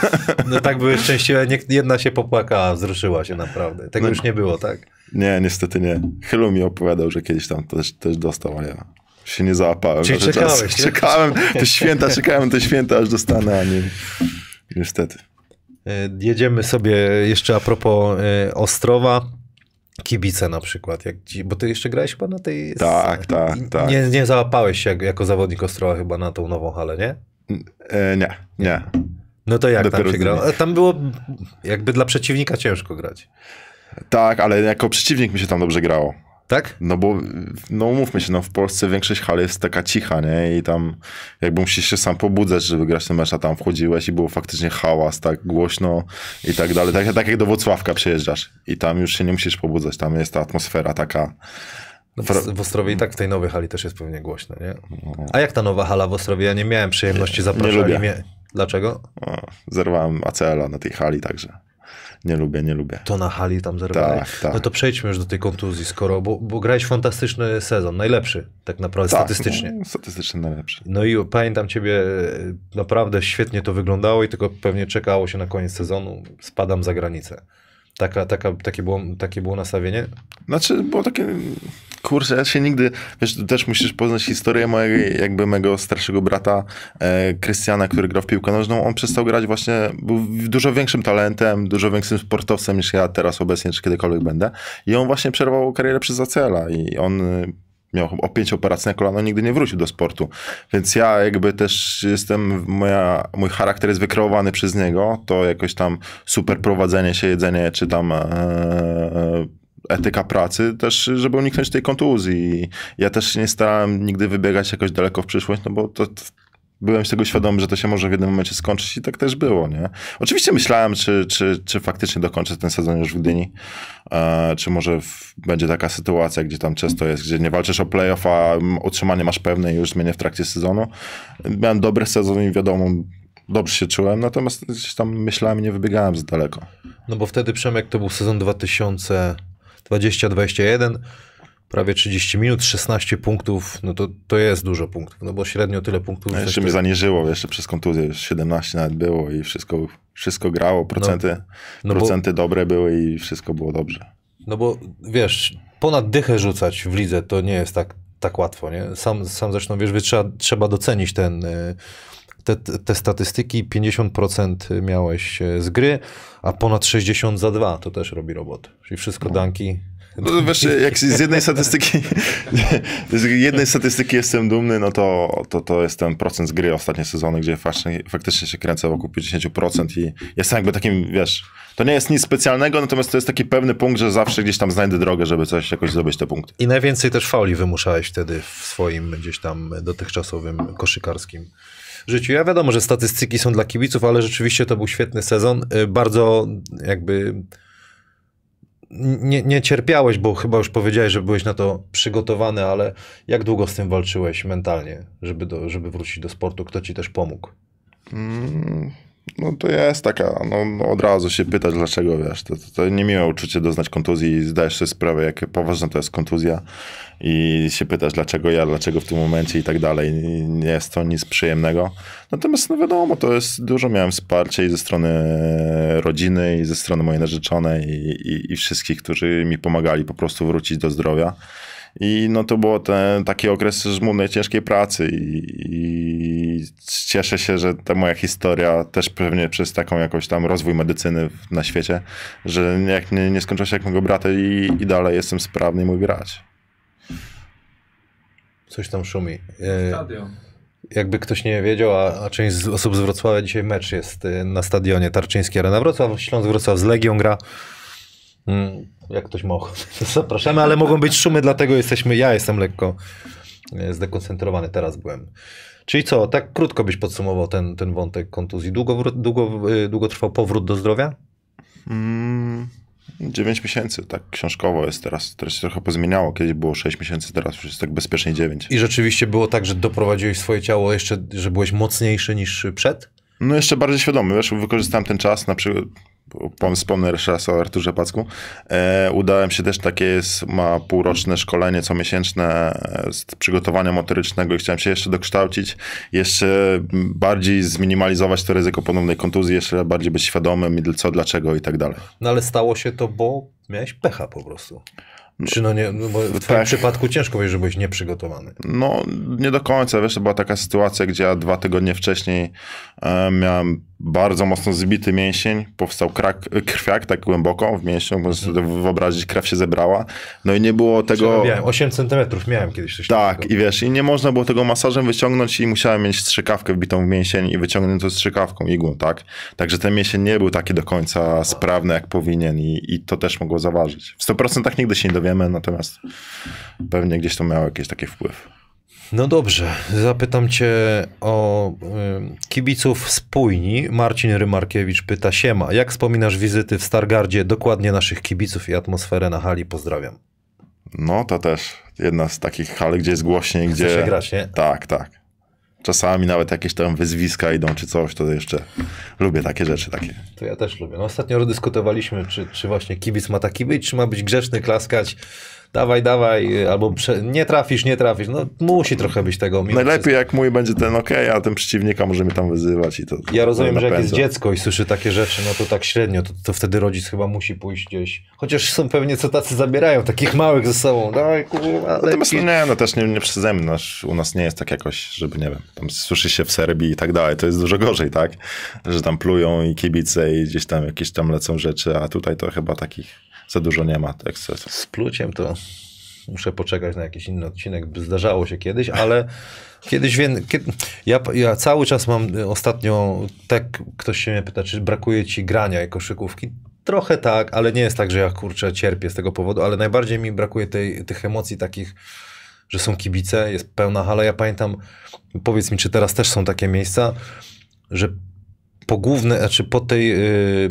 No tak były szczęśliwe. Jedna się popłakała, wzruszyła się naprawdę. Tego no. już nie było, tak? Nie, niestety nie. Chylu mi opowiadał, że kiedyś tam też, też dostał, a ja się nie załapałem. Czyli znaczy, czekałeś, czas. Nie? Czekałem, te święta, czekałem te święta, aż dostanę, a nie... Niestety. E, jedziemy sobie jeszcze a propos e, Ostrowa. Kibice na przykład, jak ci, bo ty jeszcze grałeś chyba na tej... Tak, tak, tak. Nie, nie załapałeś się jako zawodnik Ostrowa chyba na tą nową halę, nie? E, nie, nie. No to jak Dopiero tam się grało? E, tam było jakby dla przeciwnika ciężko grać. Tak, ale jako przeciwnik mi się tam dobrze grało. Tak? No bo, no umówmy się, no w Polsce większość hal jest taka cicha, nie? I tam jakby musisz się sam pobudzać, żeby grać ten mecz, a tam wchodziłeś i było faktycznie hałas, tak głośno i tak dalej. Tak, tak jak do Wocławka przyjeżdżasz i tam już się nie musisz pobudzać, tam jest ta atmosfera taka... No w, w Ostrowie i tak w tej nowej hali też jest pewnie głośno, nie? No. A jak ta nowa hala w Ostrowie? Ja nie miałem przyjemności, zapraszali nie, lubię. mnie. Dlaczego? No, zerwałem ACL-a na tej hali, także nie lubię, nie lubię. To na hali tam zerwane. Tak, tak. No to przejdźmy już do tej kontuzji, skoro, bo, bo grałeś fantastyczny sezon, najlepszy tak naprawdę tak, statystycznie. No, statystycznie najlepszy. No i pamiętam ciebie, e, naprawdę świetnie to wyglądało i tylko pewnie czekało się na koniec sezonu, spadam za granicę. Taka, taka, takie, było, takie było nastawienie? Znaczy, było takie, kurczę, ja się nigdy, wiesz, też musisz poznać historię mojego, jakby mego starszego brata, e, Krystiana, e, który grał w piłkę nożną. On przestał grać właśnie, był dużo większym talentem, dużo większym sportowcem niż ja teraz obecnie, czy kiedykolwiek będę. I on właśnie przerwał karierę przez acela i on miał o pięć operacji na kolano, nigdy nie wrócił do sportu. Więc ja jakby też jestem, moja, mój charakter jest wykreowany przez niego, to jakoś tam super prowadzenie się, jedzenie, czy tam e, e etyka pracy też, żeby uniknąć tej kontuzji. I ja też nie starałem nigdy wybiegać jakoś daleko w przyszłość, no bo to, to byłem z tego świadomy, że to się może w jednym momencie skończyć i tak też było, nie? Oczywiście myślałem, czy, czy, czy faktycznie dokończę ten sezon już w Gdyni, e, czy może w, będzie taka sytuacja, gdzie tam często jest, gdzie nie walczysz o playoff, a utrzymanie masz pewne i już zmienię w trakcie sezonu. Miałem dobry sezon i wiadomo, dobrze się czułem, natomiast gdzieś tam myślałem i nie wybiegałem za daleko. No bo wtedy, Przemek, to był sezon 2020-2021, prawie 30 minut, 16 punktów, no to, to jest dużo punktów, no bo średnio tyle punktów... No jeszcze mnie zanieżyło, jeszcze przez kontuzję, 17 nawet było i wszystko, wszystko grało, no. procenty, no, no procenty bo, dobre były i wszystko było dobrze. No bo wiesz, ponad dychę rzucać w lidze to nie jest tak, tak łatwo, nie? Sam, sam zresztą wiesz, trzeba, trzeba docenić ten... Y, te, te, statystyki 50% miałeś y, z gry, a ponad 60 za dwa to też robi roboty, Czyli wszystko no. danki, no, no wiesz, jak z jednej statystyki, z jednej statystyki jestem dumny, no to, to, to jest ten procent z gry ostatnie sezony, gdzie faktycznie, faktycznie się kręcę wokół 50% i jestem jakby takim, wiesz, to nie jest nic specjalnego, natomiast to jest taki pewny punkt, że zawsze gdzieś tam znajdę drogę, żeby coś jakoś zdobyć te punkty. I najwięcej też fauli wymuszałeś wtedy w swoim gdzieś tam dotychczasowym koszykarskim życiu. Ja wiadomo, że statystyki są dla kibiców, ale rzeczywiście to był świetny sezon. Y, bardzo jakby nie, nie cierpiałeś, bo chyba już powiedziałeś, że byłeś na to przygotowany, ale jak długo z tym walczyłeś mentalnie, żeby, do, żeby wrócić do sportu? Kto ci też pomógł? Mm, no to jest taka, no, no od razu się pytać dlaczego, wiesz, to, to, to niemiłe uczucie doznać kontuzji i zdajesz sobie sprawę, jak poważna to jest kontuzja i się pytasz dlaczego ja, dlaczego w tym momencie i tak dalej. Nie jest to nic przyjemnego. Natomiast no wiadomo, to jest, dużo miałem wsparcia i ze strony rodziny i ze strony mojej narzeczonej i, i, i wszystkich, którzy mi pomagali po prostu wrócić do zdrowia. I no to było ten, taki okres żmudnej, ciężkiej pracy i, i cieszę się, że ta moja historia też pewnie przez taką jakoś tam rozwój medycyny na świecie, że jak nie, nie skończyła się jak mojego brata i, i dalej jestem sprawny i mógł grać. Coś tam szumi. E, Stadion. Jakby ktoś nie wiedział, a, a część z osób z Wrocławia dzisiaj mecz jest e, na stadionie Tarczyńskiej Arena Wrocław, Śląsk Wrocław z Legią gra. Mm, jak ktoś ma ochotę, zapraszamy, ale mogą być szumy, dlatego jesteśmy, ja jestem lekko e, zdekoncentrowany teraz byłem. Czyli co, tak krótko byś podsumował ten, ten wątek kontuzji. Długo, długo, e, długo trwał powrót do zdrowia? Mm, 9 miesięcy, tak książkowo jest teraz. Teraz się trochę pozmieniało. Kiedyś było 6 miesięcy, teraz już jest tak bezpiecznie 9. I rzeczywiście było tak, że doprowadziłeś swoje ciało jeszcze, że byłeś mocniejszy niż przed? No jeszcze bardziej świadomy, wiesz, wykorzystałem ten czas, na przykład wspomnę jeszcze raz o Arturze Packu. E, udałem się też, takie jest, ma półroczne szkolenie co miesięczne e, z przygotowania motorycznego i chciałem się jeszcze dokształcić, jeszcze bardziej zminimalizować to ryzyko ponownej kontuzji, jeszcze bardziej być świadomym i co, dlaczego i tak dalej. No ale stało się to, bo miałeś pecha po prostu. Czy no nie, no bo w twoim przypadku ciężko powiedzieć, że byłeś nieprzygotowany. No nie do końca, wiesz, to była taka sytuacja, gdzie ja dwa tygodnie wcześniej e, miałem bardzo mocno zbity mięsień, powstał krak, krwiak tak głęboko w mięśniu, można sobie wyobrazić, krew się zebrała. No i nie było znaczy, tego... Miałem 8 centymetrów miałem kiedyś coś Tak, takiego. i wiesz, i nie można było tego masażem wyciągnąć i musiałem mieć strzykawkę wbitą w mięsień i wyciągnąć to strzykawką, igłą, tak? Także ten mięsień nie był taki do końca sprawny, jak powinien i, i to też mogło zaważyć. W 100% nigdy się nie dowiemy, natomiast pewnie gdzieś to miało jakiś taki wpływ. No dobrze, zapytam Cię o y, kibiców spójni. Marcin Rymarkiewicz pyta Siema, jak wspominasz wizyty w Stargardzie, dokładnie naszych kibiców i atmosferę na hali? Pozdrawiam. No to też jedna z takich hal, gdzie jest głośniej, Chce gdzie... się grać, nie? Tak, tak. Czasami nawet jakieś tam wyzwiska idą czy coś, to jeszcze lubię takie rzeczy takie. To ja też lubię. No, ostatnio rozdyskutowaliśmy, czy, czy właśnie kibic ma taki być, czy ma być grzeczny, klaskać dawaj, dawaj, albo prze... nie trafisz, nie trafisz. No musi trochę być tego. Najlepiej jak mój będzie ten ok, a ten przeciwnika może mi tam wyzywać i to. Ja rozumiem, że jak jest dziecko i słyszy takie rzeczy, no to tak średnio, to, to wtedy rodzic chyba musi pójść gdzieś. Chociaż są pewnie co tacy zabierają takich małych ze sobą. Dawaj, kurwa, Natomiast no, nie, no też nie, nie przesadzamy. u nas nie jest tak jakoś, żeby nie wiem, tam słyszy się w Serbii i tak dalej. To jest dużo gorzej, tak? Że tam plują i kibice i gdzieś tam jakieś tam lecą rzeczy, a tutaj to chyba takich za dużo nie ma ekscesów. Tak Z pluciem to muszę poczekać na jakiś inny odcinek, by zdarzało się kiedyś, ale kiedyś, wiem, kiedy, ja, ja cały czas mam ostatnio, tak ktoś się mnie pyta, czy brakuje ci grania jako szykówki. Trochę tak, ale nie jest tak, że ja kurczę cierpię z tego powodu, ale najbardziej mi brakuje tej, tych emocji takich, że są kibice, jest pełna hala. Ja pamiętam, powiedz mi, czy teraz też są takie miejsca, że po główne, znaczy po tej, yy,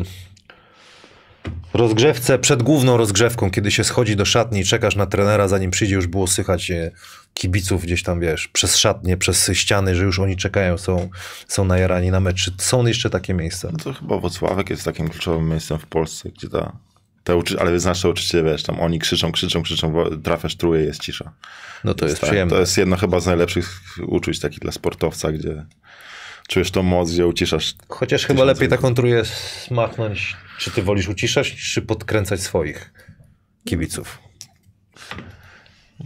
rozgrzewce, przed główną rozgrzewką, kiedy się schodzi do szatni i czekasz na trenera, zanim przyjdzie, już było słychać e, kibiców gdzieś tam, wiesz, przez szatnie, przez ściany, że już oni czekają, są, są najarani na mecz. Czy są jeszcze takie miejsca? No to chyba Wocławek jest takim kluczowym miejscem w Polsce, gdzie ta, te uczy... ale znasz te uczucie wiesz, tam oni krzyczą, krzyczą, krzyczą, trafiasz truje, jest cisza. No to jest, jest tak, przyjemne. To jest jedno chyba z najlepszych uczuć takich dla sportowca, gdzie czujesz tą moc, gdzie uciszasz. Chociaż chyba lepiej taką truję smachnąć. Czy ty wolisz uciszać, czy podkręcać swoich kibiców?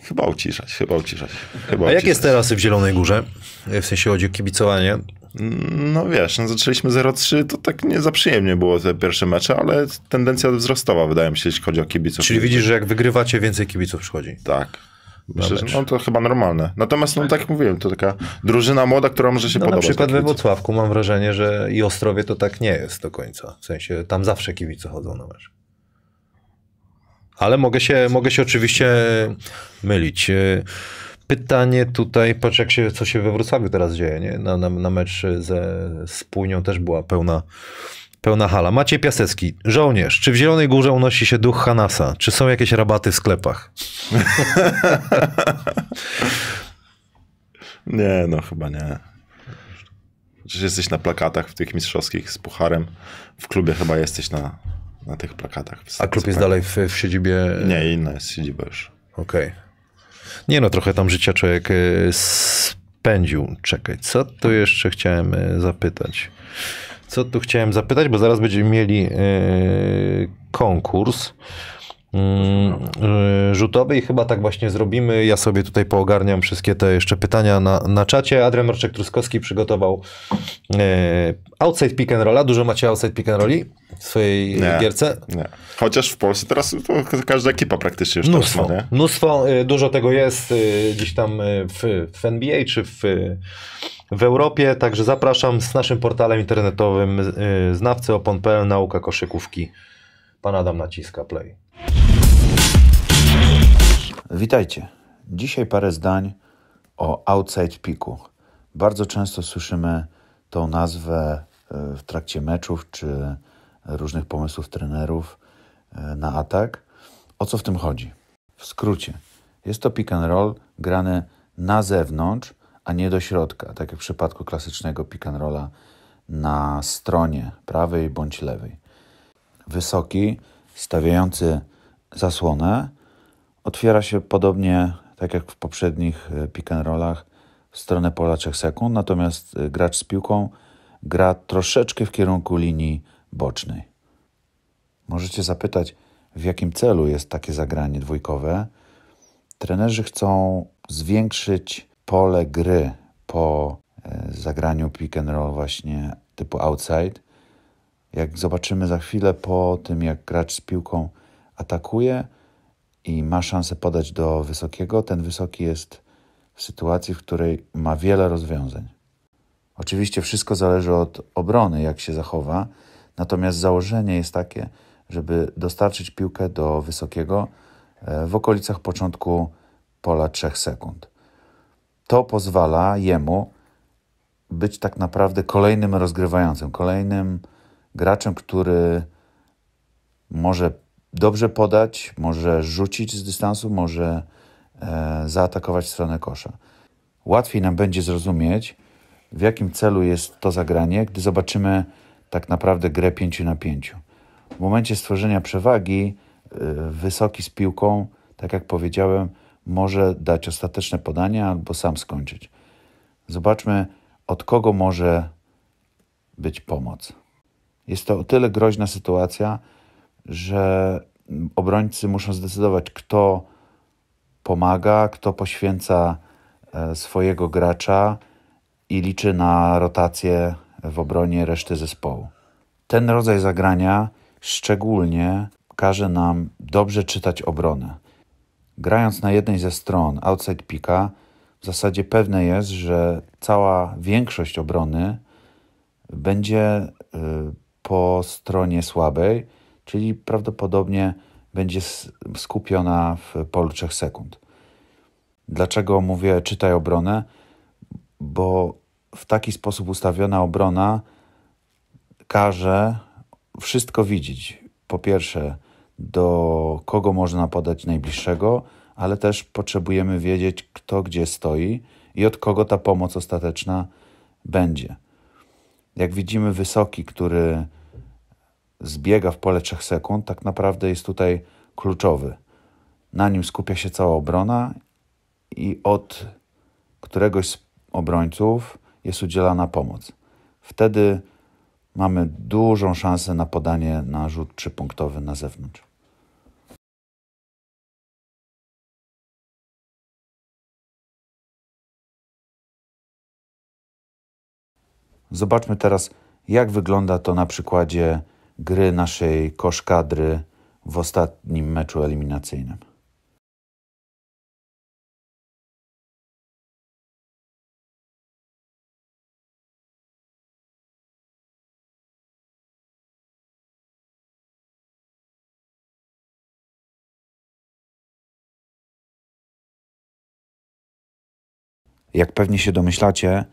Chyba uciszać, chyba uciszać. Chyba A uciszać. jak jest teraz w Zielonej Górze? W sensie chodzi o kibicowanie. No wiesz, no zaczęliśmy 0-3, to tak nie za przyjemnie było te pierwsze mecze, ale tendencja wzrostowa wydaje mi się, jeśli chodzi o kibiców. Czyli widzisz, że jak wygrywacie, więcej kibiców przychodzi. Tak, Myślę, że no, to chyba normalne. Natomiast, no tak jak mówiłem, to taka drużyna młoda, która może się no, podobać. Na przykład we Włocławku mam wrażenie, że i Ostrowie to tak nie jest do końca. W sensie tam zawsze kibice chodzą na mecz. Ale mogę się, mogę się oczywiście mylić. E, pytanie tutaj, patrz jak się, co się we Wrocławiu teraz dzieje, nie? Na, na, na mecz ze, z też była pełna Pełna hala. Maciej Piasecki, żołnierz. Czy w Zielonej Górze unosi się duch Hanasa? Czy są jakieś rabaty w sklepach? nie, no chyba nie. Przecież jesteś na plakatach w tych mistrzowskich z pucharem. W klubie chyba jesteś na, na tych plakatach. A klub jest dalej w, w siedzibie? E, nie, inna jest siedziba już. Okej. Okay. Nie no, trochę tam życia człowiek e, spędził. Czekaj, co tu jeszcze chciałem e, zapytać? co tu chciałem zapytać, bo zaraz będziemy mieli e, konkurs. Mm, e, rzutowy i chyba tak właśnie zrobimy. Ja sobie tutaj poogarniam wszystkie te jeszcze pytania na, na czacie. Adrian Marczek-Truskowski przygotował e, Outside Pick and Rolla. Dużo macie Outside Pick and Rolli w swojej nie, gierce? Nie. Chociaż w Polsce teraz to każda ekipa praktycznie już mnóstwo, ma, nie? Mnóstwo, dużo tego jest gdzieś tam w, w NBA czy w w Europie, także zapraszam z naszym portalem internetowym yy, znawcy nauka koszykówki. Pan Adam naciska play. Witajcie. Dzisiaj parę zdań o outside piku. Bardzo często słyszymy tą nazwę y, w trakcie meczów czy różnych pomysłów trenerów y, na atak. O co w tym chodzi? W skrócie, jest to pick and roll grany na zewnątrz, a nie do środka, tak jak w przypadku klasycznego pick and rolla na stronie prawej bądź lewej. Wysoki, stawiający zasłonę, otwiera się podobnie tak jak w poprzednich e, pick and rollach w stronę pola 3 sekund, natomiast e, gracz z piłką gra troszeczkę w kierunku linii bocznej. Możecie zapytać, w jakim celu jest takie zagranie dwójkowe. Trenerzy chcą zwiększyć pole gry po e, zagraniu pick and roll właśnie typu outside. Jak zobaczymy za chwilę po tym, jak gracz z piłką atakuje i ma szansę podać do wysokiego, ten wysoki jest w sytuacji, w której ma wiele rozwiązań. Oczywiście wszystko zależy od obrony, jak się zachowa, natomiast założenie jest takie, żeby dostarczyć piłkę do wysokiego e, w okolicach początku pola 3 sekund to pozwala jemu być tak naprawdę kolejnym rozgrywającym, kolejnym graczem, który może dobrze podać, może rzucić z dystansu, może e, zaatakować stronę kosza. Łatwiej nam będzie zrozumieć, w jakim celu jest to zagranie, gdy zobaczymy tak naprawdę grę 5 na 5. W momencie stworzenia przewagi, e, wysoki z piłką, tak jak powiedziałem, może dać ostateczne podanie albo sam skończyć. Zobaczmy, od kogo może być pomoc. Jest to o tyle groźna sytuacja, że obrońcy muszą zdecydować, kto pomaga, kto poświęca e, swojego gracza i liczy na rotację w obronie reszty zespołu. Ten rodzaj zagrania szczególnie każe nam dobrze czytać obronę grając na jednej ze stron outside pika, w zasadzie pewne jest, że cała większość obrony będzie y, po stronie słabej, czyli prawdopodobnie będzie skupiona w polu 3 sekund. Dlaczego mówię czytaj obronę? Bo w taki sposób ustawiona obrona każe wszystko widzieć. Po pierwsze, do kogo można podać najbliższego, ale też potrzebujemy wiedzieć, kto gdzie stoi i od kogo ta pomoc ostateczna będzie. Jak widzimy, wysoki, który zbiega w pole 3 sekund, tak naprawdę jest tutaj kluczowy. Na nim skupia się cała obrona i od któregoś z obrońców jest udzielana pomoc. Wtedy mamy dużą szansę na podanie na rzut trzypunktowy na zewnątrz. Zobaczmy teraz, jak wygląda to na przykładzie gry naszej koszkadry w ostatnim meczu eliminacyjnym. Jak pewnie się domyślacie,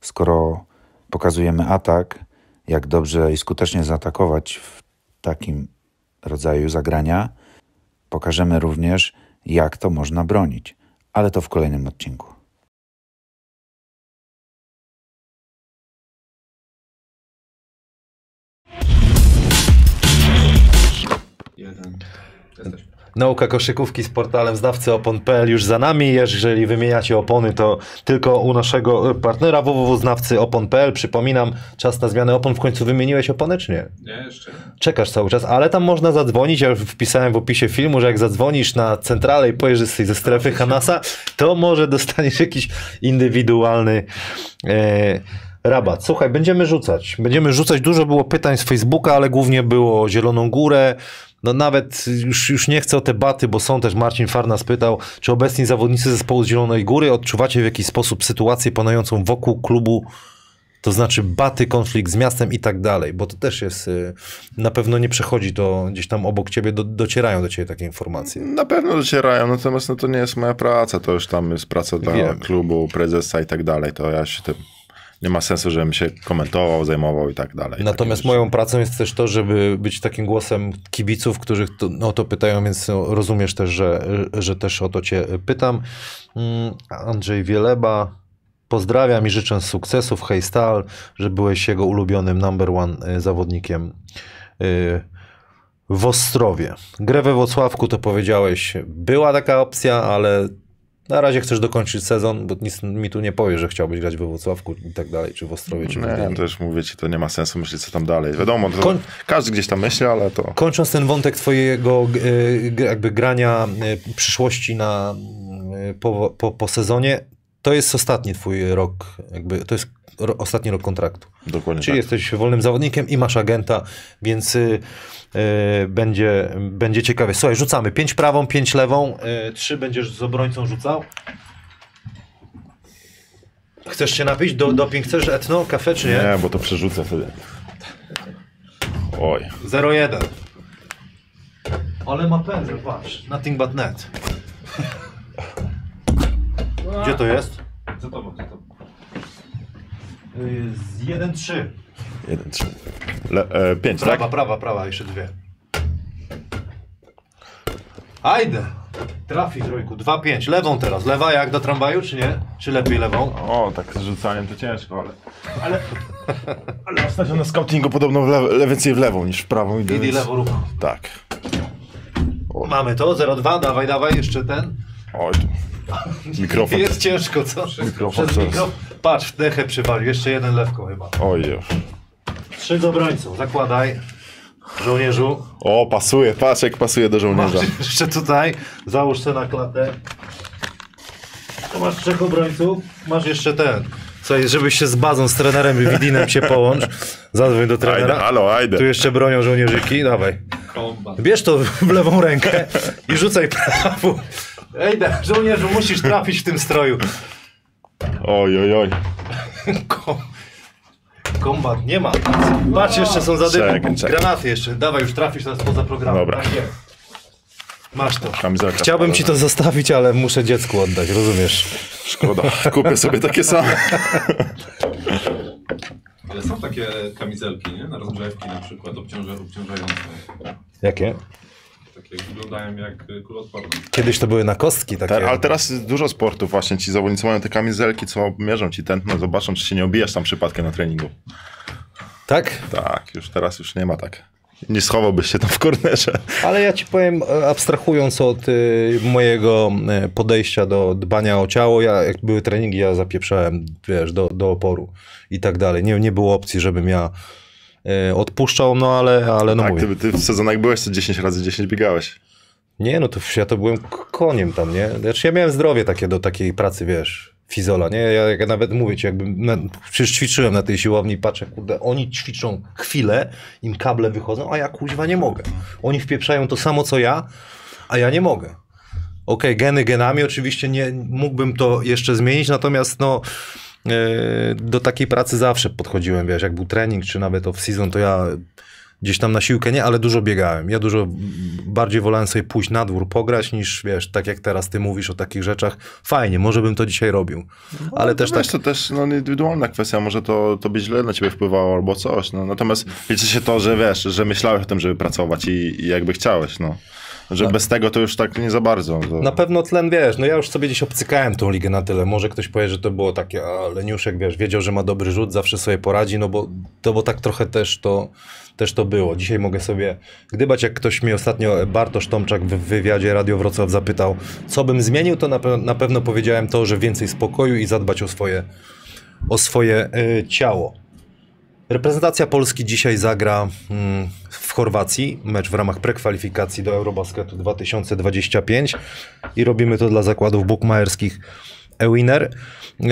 skoro Pokazujemy atak, jak dobrze i skutecznie zaatakować w takim rodzaju zagrania. Pokażemy również, jak to można bronić, ale to w kolejnym odcinku. Nauka koszykówki z portalem znawcy opon.pl już za nami. Jeżeli wymieniacie opony, to tylko u naszego partnera www.znawcyopon.pl. Przypominam, czas na zmianę opon. W końcu wymieniłeś opony, czy nie? Nie, jeszcze. Czekasz cały czas, ale tam można zadzwonić. Ja już wpisałem w opisie filmu, że jak zadzwonisz na centralę i pojedziesz ze strefy Hanasa, to może dostaniesz jakiś indywidualny... E, rabat. Słuchaj, będziemy rzucać. Będziemy rzucać. Dużo było pytań z Facebooka, ale głównie było Zieloną Górę, no nawet już, już nie chcę o te baty, bo są też, Marcin Farnas pytał, czy obecni zawodnicy zespołu z Zielonej Góry odczuwacie w jakiś sposób sytuację panującą wokół klubu, to znaczy baty, konflikt z miastem i tak dalej, bo to też jest, y, na pewno nie przechodzi to gdzieś tam obok ciebie, do, docierają do ciebie takie informacje. Na pewno docierają, natomiast no, to nie jest moja praca, to już tam jest praca dla Wiem. klubu, prezesa i tak dalej, to ja się tym nie ma sensu, żebym się komentował, zajmował i tak dalej. Natomiast tak, moją pracą jest też to, żeby być takim głosem kibiców, którzy to, no, to pytają, więc no, rozumiesz też, że, że też o to cię pytam. Mm, Andrzej Wieleba, pozdrawiam i życzę sukcesów. Hej Stal, że byłeś jego ulubionym number one y, zawodnikiem y, w Ostrowie. Grę we Włocławku to powiedziałeś, była taka opcja, ale na razie chcesz dokończyć sezon, bo nic mi tu nie powie, że chciałbyś grać we Włocławku i tak dalej, czy w Ostrowie, czy Nie, to już mówię ci, to nie ma sensu myśleć, co tam dalej. Wiadomo, Koń... każdy gdzieś tam myśli, ale to... Kończąc ten wątek twojego e, jakby grania e, przyszłości na, e, po, po, po sezonie, to jest ostatni twój rok, jakby to jest ro, ostatni rok kontraktu. Dokładnie. Czyli tak. jesteś wolnym zawodnikiem i masz agenta, więc y, y, będzie, będzie ciekawie. Słuchaj, rzucamy. Pięć prawą, pięć lewą, yy, trzy będziesz z obrońcą rzucał. Chcesz się napić? Do, doping chcesz etno, kafe czy nie? Nie, bo to przerzucę wtedy. Oj. 0-1. Ale ma pędzel, patrz. Nothing but net. Gdzie to jest? Co to za tobą. Yy, Z 1-3. 1, 3. 5, tak? Prawa, prawa, prawa, jeszcze dwie. Ajdę! Trafi trójku, 2-5. Lewą teraz. Lewa jak do tramwaju, czy nie? Czy lepiej lewą? O, tak z rzucaniem to ciężko, ale... Ale, ale ostatnio na scoutingu podobno w więcej w lewą niż w prawą. idę, Idi więc- lewą ruchą. Tak. Mamy to, 0-2, dawaj, dawaj, jeszcze ten. Oj, Mikrofon. Jest ciężko, co? Mikrofon przez mikro... Patrz, dechę przywalił. Jeszcze jeden lewko, chyba. Trzy Trzech obrońców. Zakładaj. Żołnierzu. O, pasuje. Patrz, jak pasuje do żołnierza. Masz jeszcze tutaj. Załóż se na klatę. To masz trzech obrońców. Masz jeszcze ten. Słuchaj, żebyś się z bazą, z trenerem i widinem się połącz. Zadzwoń do trenera. Ajde, halo, ajde. Tu jeszcze bronią żołnierzyki. Dawaj. Bierz to w lewą rękę i rzucaj prawu. Ej, żołnierzu, musisz trafić w tym stroju. Oj, oj, oj. Kom kombat nie ma. Patrz, jeszcze są zadymy. Granaty jeszcze. Dawaj, już trafisz teraz poza programem. Dobra. Tak Masz to. Kamizelka Chciałbym ci to zostawić, ale muszę dziecku oddać, rozumiesz? Szkoda. Kupię sobie takie same. Ale są takie kamizelki, nie? Na rozgrzewki na przykład, obciążające. Jakie? jak e, Kiedyś to były na kostki takie. ale teraz jest dużo sportów właśnie, ci zawodnicy mają te kamizelki, co mierzą ci tętno, zobaczą czy się nie obijasz tam przypadkiem na treningu. Tak? Tak, już teraz już nie ma tak. Nie schowałbyś się tam w kornerze. Ale ja ci powiem, e, abstrahując od y, mojego podejścia do dbania o ciało, ja, jak były treningi, ja zapieprzałem, wiesz, do, do oporu i tak dalej. Nie, nie było opcji, żebym ja E, odpuszczał, no ale, ale no tak, mówię. Ty, ty w sezonach byłeś co 10 razy 10 biegałeś. Nie, no to ja to byłem koniem tam, nie? Znaczy ja miałem zdrowie takie do takiej pracy, wiesz, fizola, nie? Ja, ja nawet mówię ci, jakby, na, przecież ćwiczyłem na tej siłowni patrzę, kurde, oni ćwiczą chwilę, im kable wychodzą, a ja kuźwa nie mogę. Oni wpieprzają to samo co ja, a ja nie mogę. Okej, okay, geny genami, oczywiście nie mógłbym to jeszcze zmienić, natomiast no E, do takiej pracy zawsze podchodziłem, wiesz, jak był trening, czy nawet off-season, to ja gdzieś tam na siłkę nie, ale dużo biegałem. Ja dużo bardziej wolałem sobie pójść na dwór, pograć, niż wiesz, tak jak teraz ty mówisz o takich rzeczach. Fajnie, może bym to dzisiaj robił. No, ale też wiesz, tak... to też no, indywidualna kwestia, może to, to by źle na ciebie wpływało albo coś. No. Natomiast liczy się to, że wiesz, że myślałeś o tym, żeby pracować i, i jakby chciałeś, no. Że no. bez tego to już tak nie za bardzo. To... Na pewno tlen, wiesz, no ja już sobie gdzieś obcykałem tą ligę na tyle. Może ktoś powie, że to było takie, a Leniuszek, wiesz, wiedział, że ma dobry rzut, zawsze sobie poradzi, no bo, to, bo tak trochę też to, też to było. Dzisiaj mogę sobie gdybać, jak ktoś mi ostatnio, e, Bartosz Tomczak w wywiadzie Radio Wrocław zapytał, co bym zmienił, to na, pe na pewno powiedziałem to, że więcej spokoju i zadbać o swoje, o swoje yy, ciało. Reprezentacja Polski dzisiaj zagra w mm, Chorwacji, mecz w ramach prekwalifikacji do Eurobasketu 2025 i robimy to dla zakładów bukmaerskich Ewiner. Y,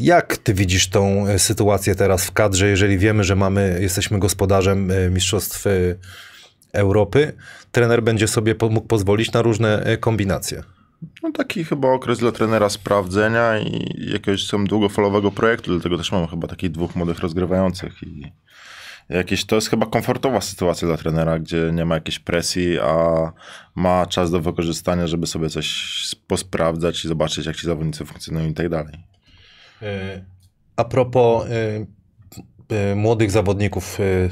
jak ty widzisz tą y, sytuację teraz w kadrze, jeżeli wiemy, że mamy, jesteśmy gospodarzem y, mistrzostw Europy, trener będzie sobie mógł pozwolić na różne kombinacje? No taki chyba okres dla trenera sprawdzenia i jakiegoś długofalowego projektu, dlatego też mamy chyba takich dwóch młodych rozgrywających i jakieś, to jest chyba komfortowa sytuacja dla trenera, gdzie nie ma jakiejś presji, a ma czas do wykorzystania, żeby sobie coś posprawdzać i zobaczyć, jak ci zawodnicy funkcjonują i tak dalej. E, a propos y, y, młodych zawodników y,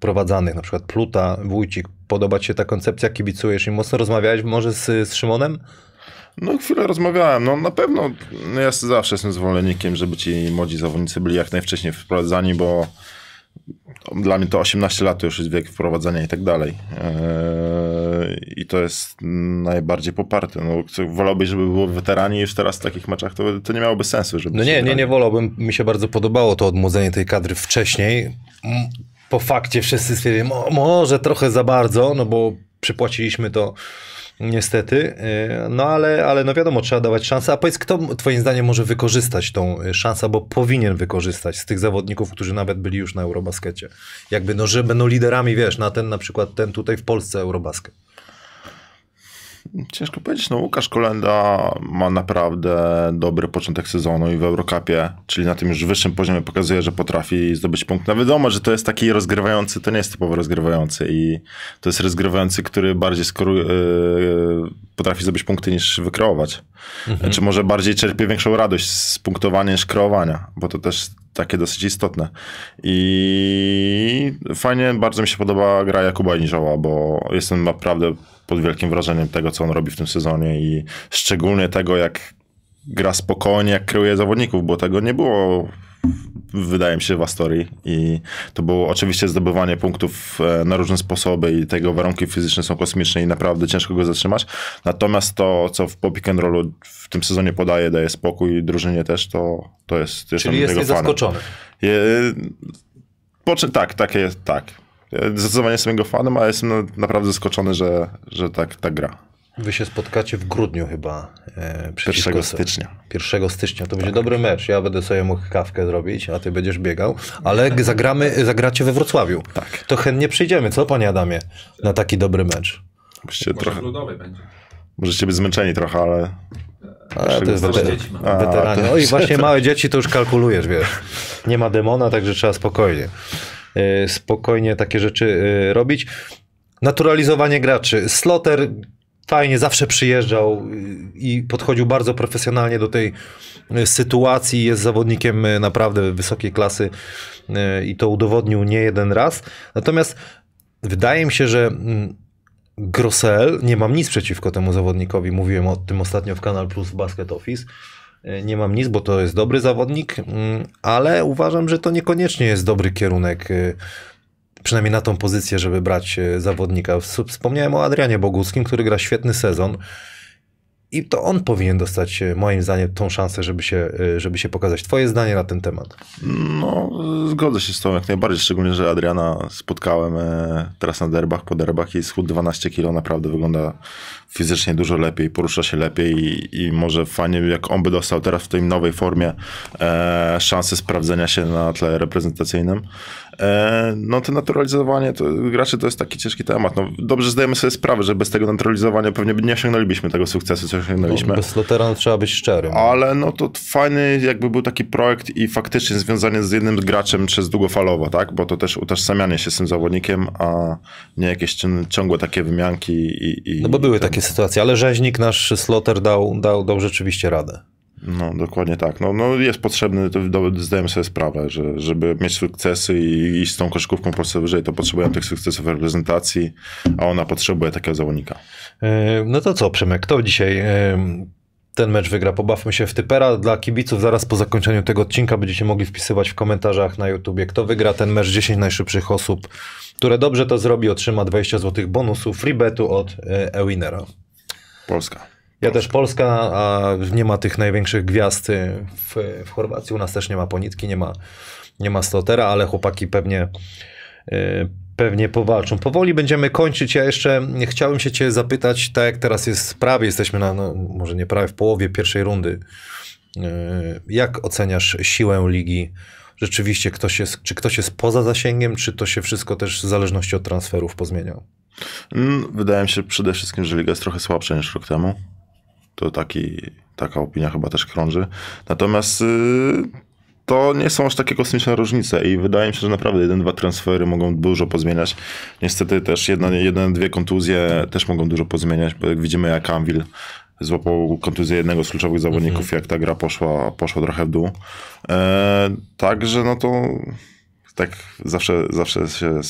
prowadzanych, na przykład Pluta, Wójcik, podoba Ci się ta koncepcja, kibicujesz i mocno? Rozmawiałeś może z, z Szymonem? No chwilę rozmawiałem, no na pewno no, ja zawsze jestem zwolennikiem, żeby ci młodzi zawodnicy byli jak najwcześniej wprowadzani, bo dla mnie to 18 lat to już jest wiek wprowadzenia i tak dalej. Eee, I to jest najbardziej poparte. No, wolałbyś, żeby było weterani już teraz w takich meczach, to, to nie miałoby sensu. Żeby no nie, nie, nie wolałbym. Mi się bardzo podobało to odmłodzenie tej kadry wcześniej. Po fakcie wszyscy stwierdzili, mo może trochę za bardzo, no bo przypłaciliśmy to Niestety, y, no ale, ale no wiadomo, trzeba dawać szansę. A powiedz, kto twoim zdaniem może wykorzystać tą y, szansę, bo powinien wykorzystać z tych zawodników, którzy nawet byli już na Eurobaskecie? Jakby, no, że będą liderami, wiesz, na ten na przykład ten tutaj w Polsce Eurobasket. Ciężko powiedzieć, no Łukasz Kolenda ma naprawdę dobry początek sezonu i w Eurocupie, czyli na tym już wyższym poziomie pokazuje, że potrafi zdobyć punkt. No wiadomo, że to jest taki rozgrywający, to nie jest typowo rozgrywający i to jest rozgrywający, który bardziej skoru, yy, potrafi zdobyć punkty niż wykreować. Mhm. Czy znaczy, może bardziej czerpie większą radość z punktowania niż kreowania, bo to też takie dosyć istotne. I fajnie, bardzo mi się podoba gra Jakuba Niżoła, bo jestem naprawdę pod wielkim wrażeniem tego, co on robi w tym sezonie i szczególnie tego, jak gra spokojnie, jak kreuje zawodników, bo tego nie było wydaje mi się, w Astorii. I to było oczywiście zdobywanie punktów e, na różne sposoby i tego warunki fizyczne są kosmiczne i naprawdę ciężko go zatrzymać. Natomiast to, co w pick and rollu w tym sezonie podaje, daje spokój drużynie też, to, to jest... Czyli jesteś jest zaskoczony. Je, po czym, tak, tak jest, tak. Zdecydowanie jestem jego fanem, ale jestem naprawdę zaskoczony, że, że tak, tak gra. Wy się spotkacie w grudniu chyba. E, 1 stycznia. 1 stycznia. To tak. będzie dobry mecz. Ja będę sobie mógł kawkę zrobić, a ty będziesz biegał. Ale zagramy, zagracie we Wrocławiu. Tak. To chętnie przyjdziemy, co panie Adamie, na taki dobry mecz. Musicie Może trochę... ludowy będzie. Możecie być zmęczeni trochę, ale... Ale to jest weter... weteranie. No i właśnie małe dzieci to już kalkulujesz, wiesz. Nie ma demona, także trzeba spokojnie. E, spokojnie takie rzeczy e, robić. Naturalizowanie graczy. Sloter fajnie zawsze przyjeżdżał y, i podchodził bardzo profesjonalnie do tej y, sytuacji. Jest zawodnikiem y, naprawdę wysokiej klasy i to udowodnił nie jeden raz. Natomiast wydaje mi się, że mm, Grossel, nie mam nic przeciwko temu zawodnikowi, mówiłem o tym ostatnio w Kanal Plus Basket Office. Nie mam nic, bo to jest dobry zawodnik, mm, ale uważam, że to niekoniecznie jest dobry kierunek przynajmniej na tą pozycję, żeby brać e, zawodnika. Wspomniałem o Adrianie Boguskim, który gra świetny sezon. I to on powinien dostać, e, moim zdaniem, tą szansę, żeby się, e, żeby się pokazać. Twoje zdanie na ten temat? No, zgodzę się z tą jak najbardziej, szczególnie, że Adriana spotkałem teraz na derbach, po derbach i schód 12 kilo, naprawdę wygląda fizycznie dużo lepiej, porusza się lepiej i, i może fajnie, jak on by dostał teraz w tej nowej formie e, szansę sprawdzenia się na tle reprezentacyjnym, E, no to naturalizowanie to, graczy to jest taki ciężki temat. No, dobrze zdajemy sobie sprawę, że bez tego naturalizowania pewnie nie osiągnęlibyśmy tego sukcesu, co osiągnęliśmy. No, bez Slotera no, trzeba być szczerym. Ale no to fajny jakby był taki projekt i faktycznie związanie z jednym graczem przez długofalowo, tak? Bo to też utożsamianie się z tym zawodnikiem, a nie jakieś ciągłe takie wymianki i... i no bo były ten... takie sytuacje, ale rzeźnik nasz Sloter dał, dał, dał rzeczywiście radę. No, dokładnie tak. No, no jest potrzebny, to zdałem sobie sprawę, że żeby mieć sukcesy i iść z tą koszykówką po prostu wyżej, to potrzebują tych sukcesów reprezentacji, a ona potrzebuje takiego zawodnika. E, no to co, Przemek, kto dzisiaj e, ten mecz wygra? Pobawmy się w typera. Dla kibiców zaraz po zakończeniu tego odcinka będziecie mogli wpisywać w komentarzach na YouTubie, kto wygra ten mecz 10 najszybszych osób, które dobrze to zrobi, otrzyma 20 zł bonusu freebetu od e, Ewinera. Polska. Ja też Polska, a nie ma tych największych gwiazd y, w, w Chorwacji. U nas też nie ma Ponitki, nie ma, nie ma Stotera, ale chłopaki pewnie, y, pewnie powalczą. Powoli będziemy kończyć. Ja jeszcze chciałem się cię zapytać, tak jak teraz jest prawie, jesteśmy na, no, może nie prawie, w połowie pierwszej rundy. Y, jak oceniasz siłę ligi? Rzeczywiście, ktoś jest, czy ktoś jest poza zasięgiem, czy to się wszystko też w zależności od transferów pozmienia? Mm, wydaje mi się przede wszystkim, że liga jest trochę słabsza niż rok temu to taki, taka opinia chyba też krąży. Natomiast y, to nie są aż takie kosmiczne różnice i wydaje mi się, że naprawdę jeden, dwa transfery mogą dużo pozmieniać. Niestety też jedna, jeden, dwie kontuzje też mogą dużo pozmieniać, bo jak widzimy jak Anvil złapał kontuzję jednego z kluczowych zawodników, mhm. jak ta gra poszła, poszła trochę w dół. E, także no to tak zawsze, zawsze się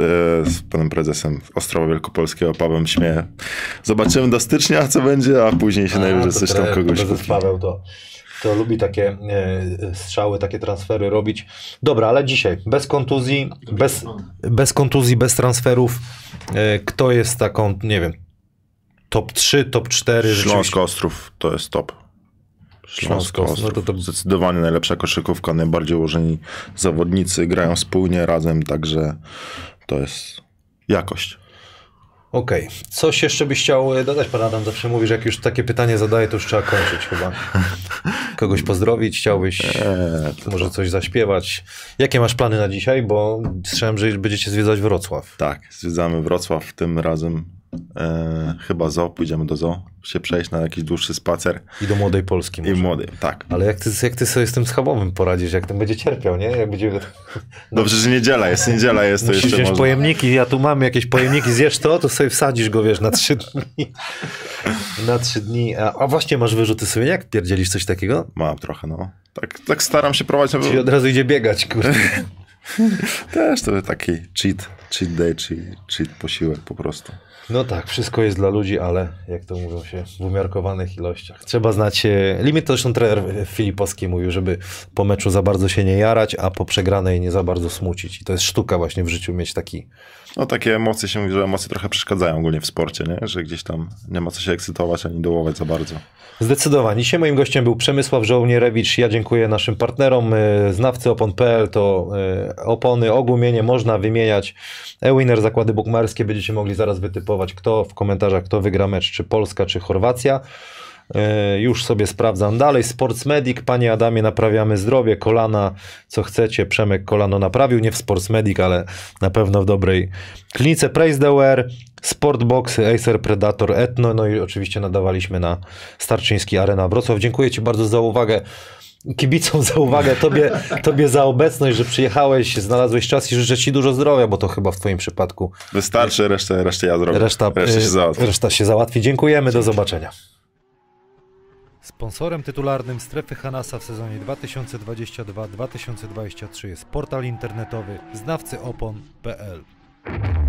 E, z panem prezesem Ostrowa Wielkopolskiego, Pawłem Śmieje. Zobaczymy do stycznia, co będzie, a później się najwyżej coś tam kogoś prezes Paweł to, to lubi takie e, strzały, takie transfery robić. Dobra, ale dzisiaj bez kontuzji, bez, bez kontuzji, bez transferów, e, kto jest taką, nie wiem, top 3, top 4? Śląsk Ostrów to jest top. Śląsko, Ostrów. No to, to... Zdecydowanie najlepsza koszykówka, najbardziej ułożeni zawodnicy grają wspólnie, razem, także to jest jakość. Okej. Okay. Coś jeszcze byś chciał e, dodać, pan Adam? Zawsze mówisz, jak już takie pytanie zadaję, to już trzeba kończyć chyba. Kogoś pozdrowić chciałbyś? Eee, Może coś zaśpiewać? Jakie masz plany na dzisiaj? Bo słyszałem, że będziecie zwiedzać Wrocław. Tak, zwiedzamy Wrocław. Tym razem e, chyba zo pójdziemy do zo się przejść na jakiś dłuższy spacer. I do Młodej Polski może. I Młodej, tak. Ale jak ty, jak ty sobie z tym schabowym poradzisz, jak ten będzie cierpiał, nie? Jak będzie... Dobrze, no że niedziela jest, niedziela jest, to Musisz jeszcze można. pojemniki, ja tu mam jakieś pojemniki, zjesz to, to sobie wsadzisz go, wiesz, na trzy dni. na trzy dni. A, a właśnie masz wyrzuty sobie, jak pierdzielisz coś takiego? Mam trochę, no. Tak, tak staram się prowadzić. Czyli od razu idzie biegać, kurde. Też to taki cheat, cheat day, cheat, cheat posiłek po prostu. No tak, wszystko jest dla ludzi, ale jak to mówią się, w umiarkowanych ilościach. Trzeba znać e, limit, to zresztą trener Filipowski mówił, żeby po meczu za bardzo się nie jarać, a po przegranej nie za bardzo smucić. I to jest sztuka właśnie w życiu mieć taki no takie emocje się mówi, że emocje trochę przeszkadzają ogólnie w sporcie, nie? że gdzieś tam nie ma co się ekscytować ani dołować za bardzo. Zdecydowanie. Dzisiaj moim gościem był Przemysław Żołnierewicz. Ja dziękuję naszym partnerom. Y, znawcy opon.pl to y, opony ogłumienie można wymieniać. E-winner zakłady bukmarskie będziecie mogli zaraz wytypować kto w komentarzach kto wygra mecz, czy Polska, czy Chorwacja. E, już sobie sprawdzam dalej. Sportsmedic, panie Adamie, naprawiamy zdrowie, kolana, co chcecie. Przemek kolano naprawił, nie w Sportsmedic, ale na pewno w dobrej klinice. Praise the Wear, Sportboxy, Acer Predator, Etno. No i oczywiście nadawaliśmy na Starczyński Arena Wrocław. Dziękuję Ci bardzo za uwagę kibicom za uwagę, tobie, tobie za obecność, że przyjechałeś, znalazłeś czas i życzę ci dużo zdrowia, bo to chyba w twoim przypadku. Wystarczy, resztę, resztę ja zrobię. Reszta, reszta, się, y, załatwi. reszta się załatwi. Dziękujemy, Dzięki. do zobaczenia. Sponsorem tytularnym Strefy Hanasa w sezonie 2022-2023 jest portal internetowy znawcyopon.pl.